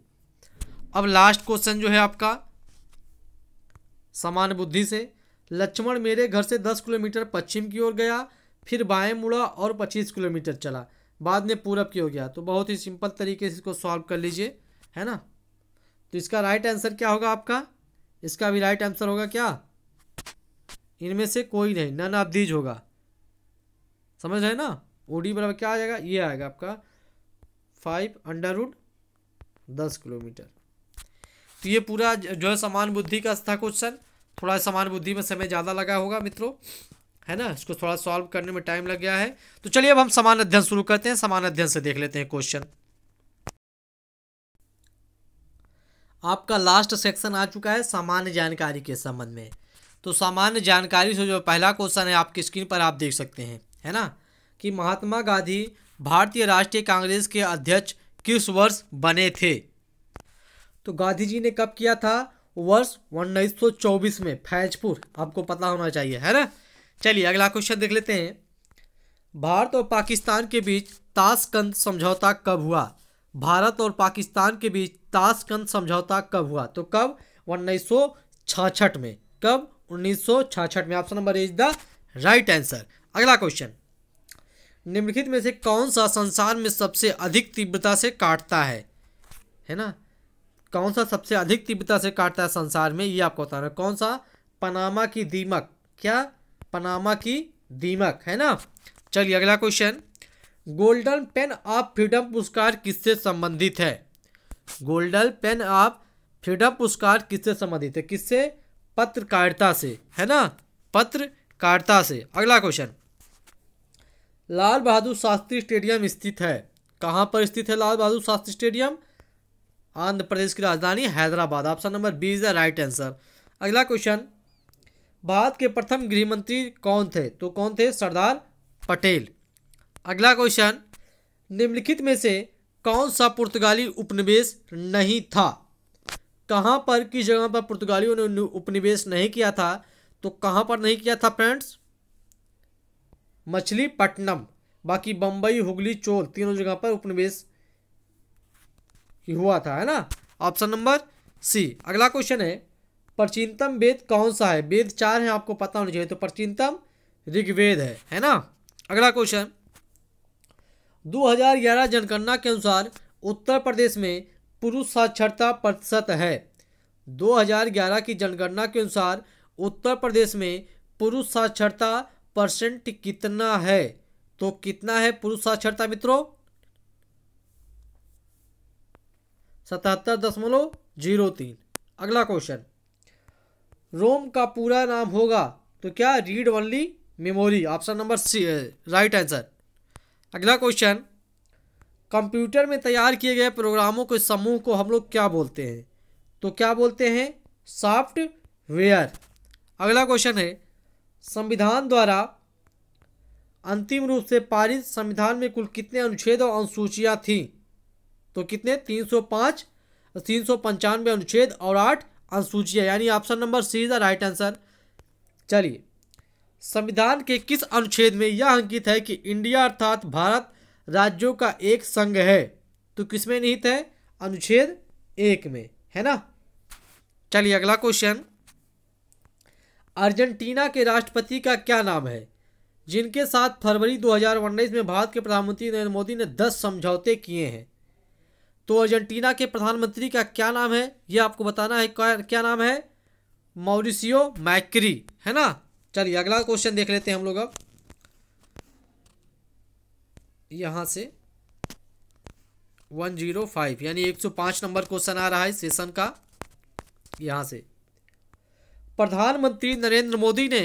अब लास्ट क्वेश्चन जो है आपका समान बुद्धि से लक्ष्मण मेरे घर से दस किलोमीटर पश्चिम की ओर गया फिर बाएँ मुड़ा और पच्चीस किलोमीटर चला बाद में पूरब की ओर गया तो बहुत ही सिंपल तरीके से इसको सॉल्व कर लीजिए है ना तो इसका राइट आंसर क्या होगा आपका इसका भी राइट आंसर होगा क्या इनमें से कोई नहीं नन ऑफ दीज होगा समझ रहे ना ओडी बराबर क्या आ जाएगा ये आएगा आपका फाइव अंडर रूड दस किलोमीटर तो ये पूरा जो है समान बुद्धि का था क्वेश्चन थोड़ा समान बुद्धि में समय ज़्यादा लगा होगा मित्रों है ना इसको थोड़ा सॉल्व करने में टाइम लग गया है तो चलिए अब हम समान अध्ययन शुरू करते हैं समान अध्ययन से देख लेते हैं क्वेश्चन आपका लास्ट सेक्शन आ चुका है सामान्य जानकारी के संबंध में तो सामान्य जानकारी से जो पहला क्वेश्चन है आपकी स्क्रीन पर आप देख सकते हैं है ना कि महात्मा गांधी भारतीय राष्ट्रीय कांग्रेस के अध्यक्ष किस वर्ष बने थे तो गांधी जी ने कब किया था वर्ष 1924 में फैजपुर आपको पता होना चाहिए है ना चलिए अगला क्वेश्चन देख लेते हैं भारत और पाकिस्तान के बीच ताशकंद समझौता कब हुआ भारत और पाकिस्तान के बीच ताशकंद समझौता कब हुआ तो कब उन्नीस में कब उन्नीस में option number is the right answer अगला क्वेश्चन निम्नलिखित में से कौन सा संसार में सबसे अधिक तीव्रता से काटता है है ना कौन सा सबसे अधिक तीव्रता से काटता है संसार में ये आपको बताना कौन सा पनामा की दीमक क्या पनामा की दीमक है ना चलिए अगला question golden pen of freedom पुरस्कार किससे संबंधित है गोल्डन पेन ऑफ फ्रीडम पुरस्कार किससे संबंधित है किससे पत्रकारिता से है ना पत्रकारिता से अगला क्वेश्चन लाल बहादुर शास्त्री स्टेडियम स्थित है कहाँ पर स्थित है लाल बहादुर शास्त्री स्टेडियम आंध्र प्रदेश की राजधानी Hyderabad option number B is the right answer अगला क्वेश्चन भारत के प्रथम गृह मंत्री कौन थे तो कौन थे सरदार पटेल अगला क्वेश्चन निम्नलिखित में से कौन सा पुर्तगाली उपनिवेश नहीं था कहाँ पर किस जगह पर पुर्तगालियों ने उपनिवेश नहीं किया था तो कहाँ पर नहीं किया था फ्रेंड्स मछलीपट्टनम बाकी बंबई हुगली चोल तीनों जगह पर उपनिवेश हुआ था है ना ऑप्शन नंबर सी अगला क्वेश्चन है प्राचीनतम वेद कौन सा है वेद चार है आपको पता होना चाहिए तो प्राचीनतम ऋग्वेद है है ना अगला क्वेश्चन 2011 जनगणना के अनुसार उत्तर प्रदेश में पुरुष साक्षरता प्रतिशत है 2011 की जनगणना के अनुसार उत्तर प्रदेश में पुरुष साक्षरता परसेंट कितना है तो कितना है पुरुष साक्षरता मित्रों सतहत्तर दशमलव जीरो तीन अगला क्वेश्चन रोम का पूरा नाम होगा तो क्या read only memory option number C right answer अगला क्वेश्चन कंप्यूटर में तैयार किए गए प्रोग्रामों के समूह को हम लोग क्या बोलते हैं तो क्या बोलते हैं सॉफ्टवेयर अगला क्वेश्चन है संविधान द्वारा अंतिम रूप से पारित संविधान में कुल कितने अनुच्छेद और अनुसूचियाँ थीं तो कितने तीन सौ पाँच तीन सौ पंचानवे अनुच्छेद और आठ अनुसूचियाँ यानी option number C is the right answer चलिए संविधान के किस अनुच्छेद में यह अंकित है कि इंडिया अर्थात भारत राज्यों का एक संघ है तो किसमें निहित है अनुच्छेद एक में है ना चलिए अगला क्वेश्चन अर्जेंटीना के राष्ट्रपति का क्या नाम है जिनके साथ फरवरी 2019 में भारत के प्रधानमंत्री नरेंद्र मोदी ने 10 समझौते किए हैं तो अर्जेंटीना के प्रधानमंत्री का क्या नाम है यह आपको बताना है क्या नाम है मोरिसियो मैक्री है ना चलिए अगला क्वेश्चन देख लेते हैं हम लोग अब यहां से वन जीरो फाइव यानी एक सौ पांच नंबर क्वेश्चन आ रहा है सेशन का यहां से प्रधानमंत्री नरेंद्र मोदी ने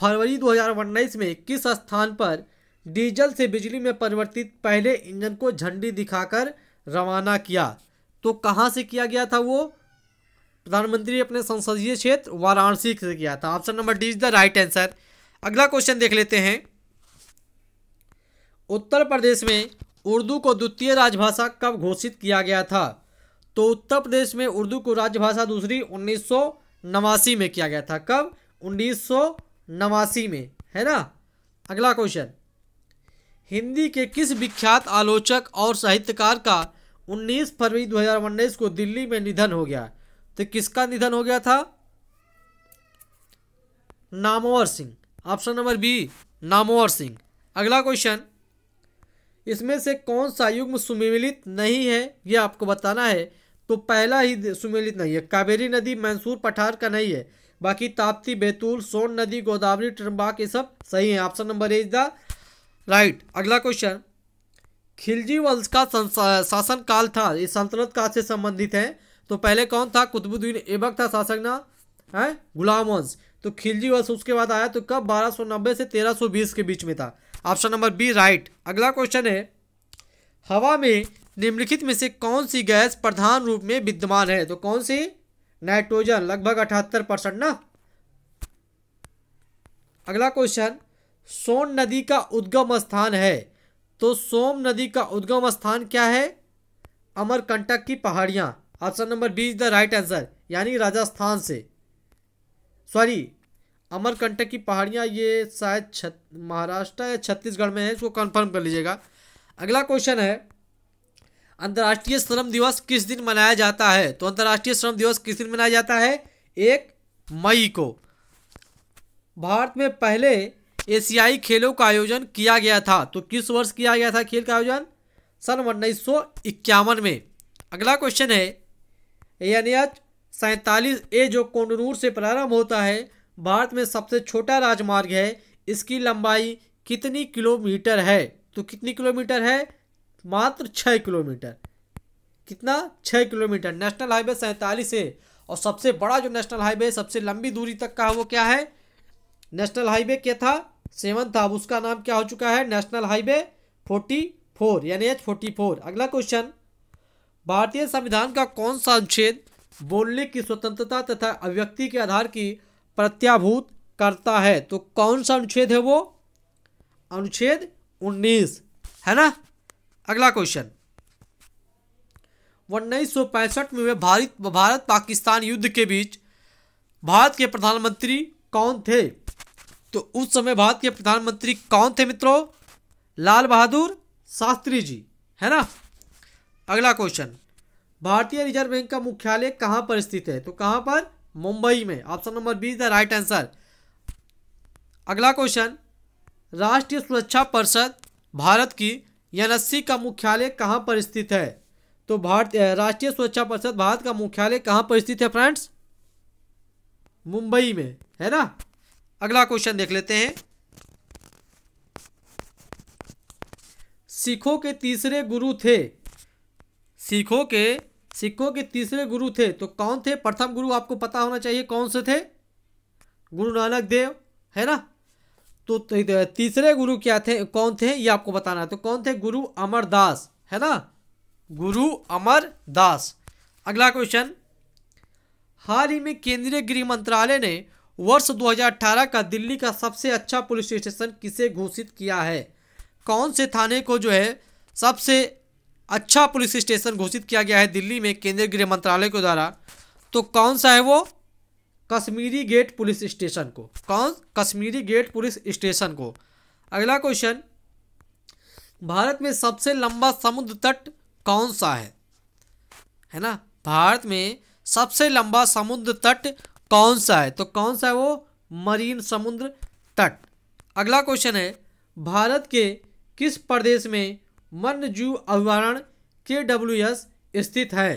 फरवरी दो हजार उन्नीस में किस स्थान पर डीजल से बिजली में परिवर्तित पहले इंजन को झंडी दिखाकर रवाना किया तो कहां से किया गया था वो प्रधानमंत्री अपने संसदीय क्षेत्र वाराणसी से किया था option number D is the right answer अगला क्वेश्चन देख लेते हैं उत्तर प्रदेश में उर्दू को द्वितीय राजभाषा कब घोषित किया गया था तो उत्तर प्रदेश में उर्दू को राजभाषा दूसरी उन्नीस में किया गया था कब उन्नीस में है ना अगला क्वेश्चन हिंदी के किस विख्यात आलोचक और साहित्यकार का 19 फरवरी दो को दिल्ली में निधन हो गया तो किसका निधन हो गया था Namvar Singh option number B Namvar Singh अगला क्वेश्चन इसमें से कौन सा युग्म सुमिलित नहीं है यह आपको बताना है तो पहला ही सुमिलित नहीं है कावेरी नदी मैंसूर पठार का नहीं है बाकी ताप्ती बैतूल सोन नदी गोदावरी ट्रम्बाक ये सब सही है option number A is the right अगला क्वेश्चन खिलजी वंश का शासन काल था ये सल्तनत काल से संबंधित है तो पहले कौन था कुतुबुद्दीन ऐबक था शासकना है गुलाम वंश तो खिलजी वंश उसके बाद आया तो कब 1290 से 1320 के बीच में था ऑप्शन नंबर बी राइट अगला क्वेश्चन है हवा में निम्नलिखित में से कौन सी गैस प्रधान रूप में विद्यमान है तो कौन सी नाइट्रोजन लगभग अठहत्तर परसेंट ना अगला क्वेश्चन सोन नदी का उद्गम स्थान है तो सोम नदी का उद्गम स्थान क्या है अमरकंटक की पहाड़ियां option number B is the right answer यानी राजस्थान से सॉरी अमरकंटक की पहाड़ियाँ ये शायद छत महाराष्ट्र या छत्तीसगढ़ में है इसको कंफर्म कर लीजिएगा अगला क्वेश्चन है अंतर्राष्ट्रीय श्रम दिवस किस दिन मनाया जाता है तो अंतर्राष्ट्रीय श्रम दिवस किस दिन मनाया जाता है एक मई को भारत में पहले एशियाई खेलों का आयोजन किया गया था तो किस वर्ष किया गया था खेल का आयोजन सन उन्नीस में अगला क्वेश्चन है यानी आज सैंतालीस ए जो कोंडनूर से प्रारंभ होता है भारत में सबसे छोटा राजमार्ग है इसकी लंबाई कितनी किलोमीटर है तो कितनी किलोमीटर है मात्र छः किलोमीटर कितना छः किलोमीटर नेशनल हाईवे सैंतालीस है और सबसे बड़ा जो नेशनल हाईवे सबसे लंबी दूरी तक का वो क्या है नेशनल हाईवे क्या था सेवन था अब उसका नाम क्या हो चुका है नेशनल हाईवे फोर्टी फोर यानी एच फोर्टी फोर अगला क्वेश्चन भारतीय संविधान का कौन सा अनुच्छेद बोलने की स्वतंत्रता तथा अभिव्यक्ति के आधार की प्रत्याभूत करता है तो कौन सा अनुच्छेद है वो अनुच्छेद 19 है ना अगला क्वेश्चन उन्नीस में हुए भारत भारत पाकिस्तान युद्ध के बीच भारत के प्रधानमंत्री कौन थे तो उस समय भारत के प्रधानमंत्री कौन थे मित्रों लाल बहादुर शास्त्री जी है ना अगला क्वेश्चन भारतीय रिजर्व बैंक का मुख्यालय कहाँ पर स्थित है तो कहाँ पर मुंबई में option number B the right answer अगला क्वेश्चन राष्ट्रीय सुरक्षा परिषद भारत की एनएससी का मुख्यालय कहाँ पर स्थित है तो भारत राष्ट्रीय सुरक्षा परिषद भारत का मुख्यालय कहाँ पर स्थित है फ्रेंड्स मुंबई में है ना अगला क्वेश्चन देख लेते हैं सिखों के तीसरे गुरु थे सिखों के सिखों के तीसरे गुरु थे तो कौन थे प्रथम गुरु आपको पता होना चाहिए कौन से थे गुरु नानक देव है ना तो तीसरे गुरु क्या थे कौन थे ये आपको बताना है तो कौन थे गुरु अमरदास है ना गुरु अमर दास अगला क्वेश्चन हाल ही में केंद्रीय गृह मंत्रालय ने वर्ष 2018 का दिल्ली का सबसे अच्छा पुलिस स्टेशन किसे घोषित किया है कौन से थाने को जो है सबसे अच्छा पुलिस स्टेशन घोषित किया गया है दिल्ली में केंद्रीय गृह मंत्रालय के द्वारा तो कौन सा है वो कश्मीरी गेट पुलिस स्टेशन को कौन कश्मीरी गेट पुलिस स्टेशन को अगला क्वेश्चन भारत में सबसे लंबा समुद्र तट कौन सा है है ना भारत में सबसे लंबा समुद्र तट कौन सा है तो कौन सा है वो मरीन समुद्र तट अगला क्वेश्चन है भारत के किस प्रदेश में वन्यजीव अभ्यारण के डब्ल्यू एस स्थित है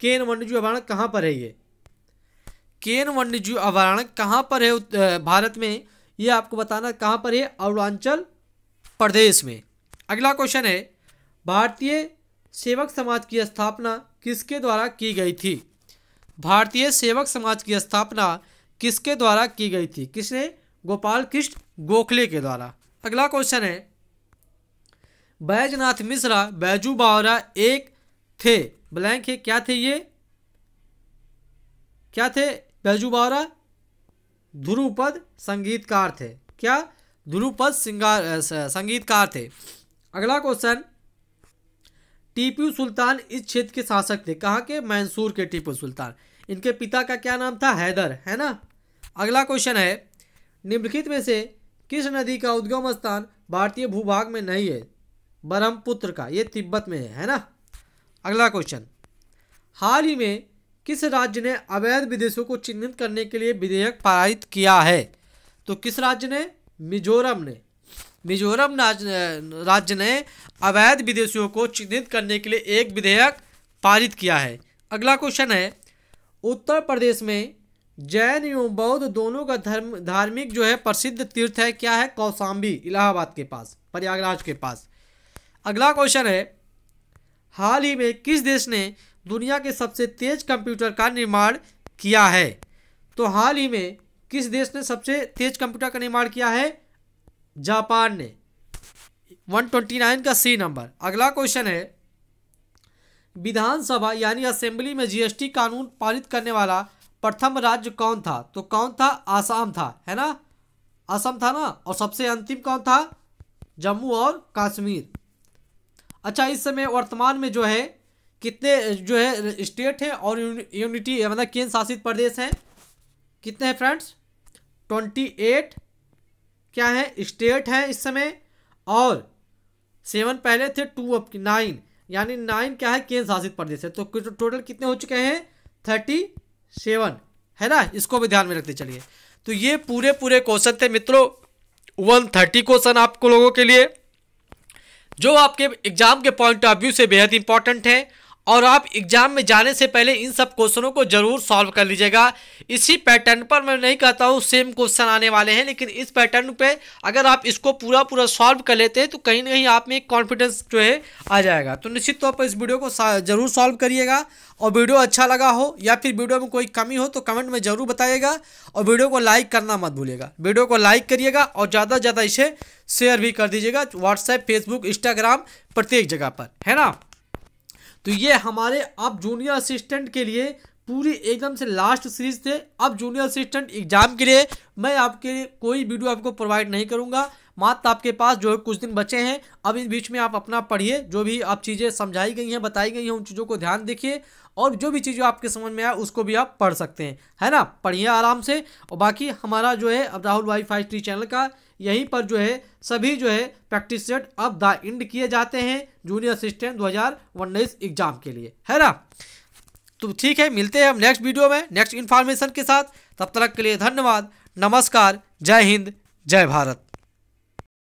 केन वन्यजीव अभ्यारण कहाँ पर है ये केन वन्यजीव अभ्यारण कहाँ पर है भारत में ये आपको बताना कहाँ पर है अरुणाचल प्रदेश में अगला क्वेश्चन है भारतीय सेवक समाज की स्थापना किसके द्वारा की गई थी भारतीय सेवक समाज की स्थापना किसके द्वारा की गई थी किसने गोपाल कृष्ण गोखले के द्वारा अगला क्वेश्चन है बैजनाथ मिश्रा बैजू बावरा एक थे ब्लैंक है क्या थे ये क्या थे बैजू बावरा ध्रुपद संगीतकार थे क्या ध्रुपद सिंगार संगीतकार थे अगला क्वेश्चन टीपू सुल्तान इस क्षेत्र के शासक थे कहाँ के मैंसूर के टीपू सुल्तान इनके पिता का क्या नाम था हैदर है ना अगला क्वेश्चन है निम्नलिखित में से किस नदी का उद्गम स्थान भारतीय भूभाग में नहीं है ब्रह्मपुत्र का ये तिब्बत में है है ना अगला क्वेश्चन हाल ही में किस राज्य ने अवैध विदेशों को चिन्हित करने के लिए विधेयक पारित किया है तो किस राज्य ने मिजोरम ने मिजोरम राज्य ने अवैध विदेशियों को चिन्हित करने के लिए एक विधेयक पारित किया है अगला क्वेश्चन है उत्तर प्रदेश में जैन एवं बौद्ध दोनों का धर्म धार्मिक जो है प्रसिद्ध तीर्थ है क्या है कौसाम्बी इलाहाबाद के पास प्रयागराज के पास अगला क्वेश्चन है हाल ही में किस देश ने दुनिया के सबसे तेज कंप्यूटर का निर्माण किया है तो हाल ही में किस देश ने सबसे तेज कंप्यूटर का निर्माण किया है जापान ने 129 का सी नंबर अगला क्वेश्चन है विधानसभा यानी असेंबली में जीएसटी कानून पारित करने वाला प्रथम राज्य कौन था तो कौन था आसाम था है ना असम था ना और सबसे अंतिम कौन था जम्मू और कश्मीर अच्छा इस समय वर्तमान में जो है कितने जो है स्टेट हैं और यूनिटी मतलब केंद्र शासित प्रदेश हैं कितने हैं फ्रेंड्स ट्वेंटी एट क्या है स्टेट हैं इस समय और सेवन पहले थे टू अब नाइन यानी नाइन क्या है केंद्र शासित प्रदेश है तो टोटल कितने हो चुके हैं थर्टी सेवन है ना इसको भी ध्यान में रखते चलिए तो ये पूरे पूरे क्वेश्चन थे मित्रों वन थर्टी क्वेश्चन आपको लोगों के लिए जो आपके एग्जाम के पॉइंट ऑफ व्यू से बेहद इंपॉर्टेंट है और आप एग्जाम में जाने से पहले इन सब क्वेश्चनों को जरूर सॉल्व कर लीजिएगा इसी पैटर्न पर मैं नहीं कहता हूँ सेम क्वेश्चन आने वाले हैं लेकिन इस पैटर्न पे अगर आप इसको पूरा पूरा सॉल्व कर लेते हैं तो कहीं ना कहीं आप में एक कॉन्फिडेंस जो है आ जाएगा तो निश्चित तौर तो पर इस वीडियो को जरूर सॉल्व करिएगा और वीडियो अच्छा लगा हो या फिर वीडियो में कोई कमी हो तो कमेंट में ज़रूर बताइएगा और वीडियो को लाइक करना मत भूलिएगा वीडियो को लाइक करिएगा और ज़्यादा से ज़्यादा इसे शेयर भी कर दीजिएगा व्हाट्सएप फेसबुक इंस्टाग्राम प्रत्येक जगह पर है ना तो ये हमारे अब जूनियर असिस्टेंट के लिए पूरी एकदम से लास्ट सीरीज थे अब जूनियर असिस्टेंट एग्जाम के लिए मैं आपके कोई वीडियो आपको प्रोवाइड नहीं करूँगा मात्र आपके पास जो है कुछ दिन बचे हैं अब इस बीच में आप अपना पढ़िए जो भी आप चीज़ें समझाई गई हैं बताई गई हैं उन चीज़ों को ध्यान देखिए और जो भी चीज़ आपके समझ में आए उसको भी आप पढ़ सकते हैं है ना पढ़िए आराम से और बाकी हमारा जो है अब राहुल भाई फाइव चैनल का यहीं पर जो है सभी जो है प्रैक्टिस सेट अब द इंड किए जाते हैं जूनियर असिस्टेंट दो एग्जाम के लिए है ना तो ठीक है मिलते हैं हम नेक्स्ट वीडियो में नेक्स्ट इन्फॉर्मेशन के साथ तब तक के लिए धन्यवाद नमस्कार जय हिंद जय भारत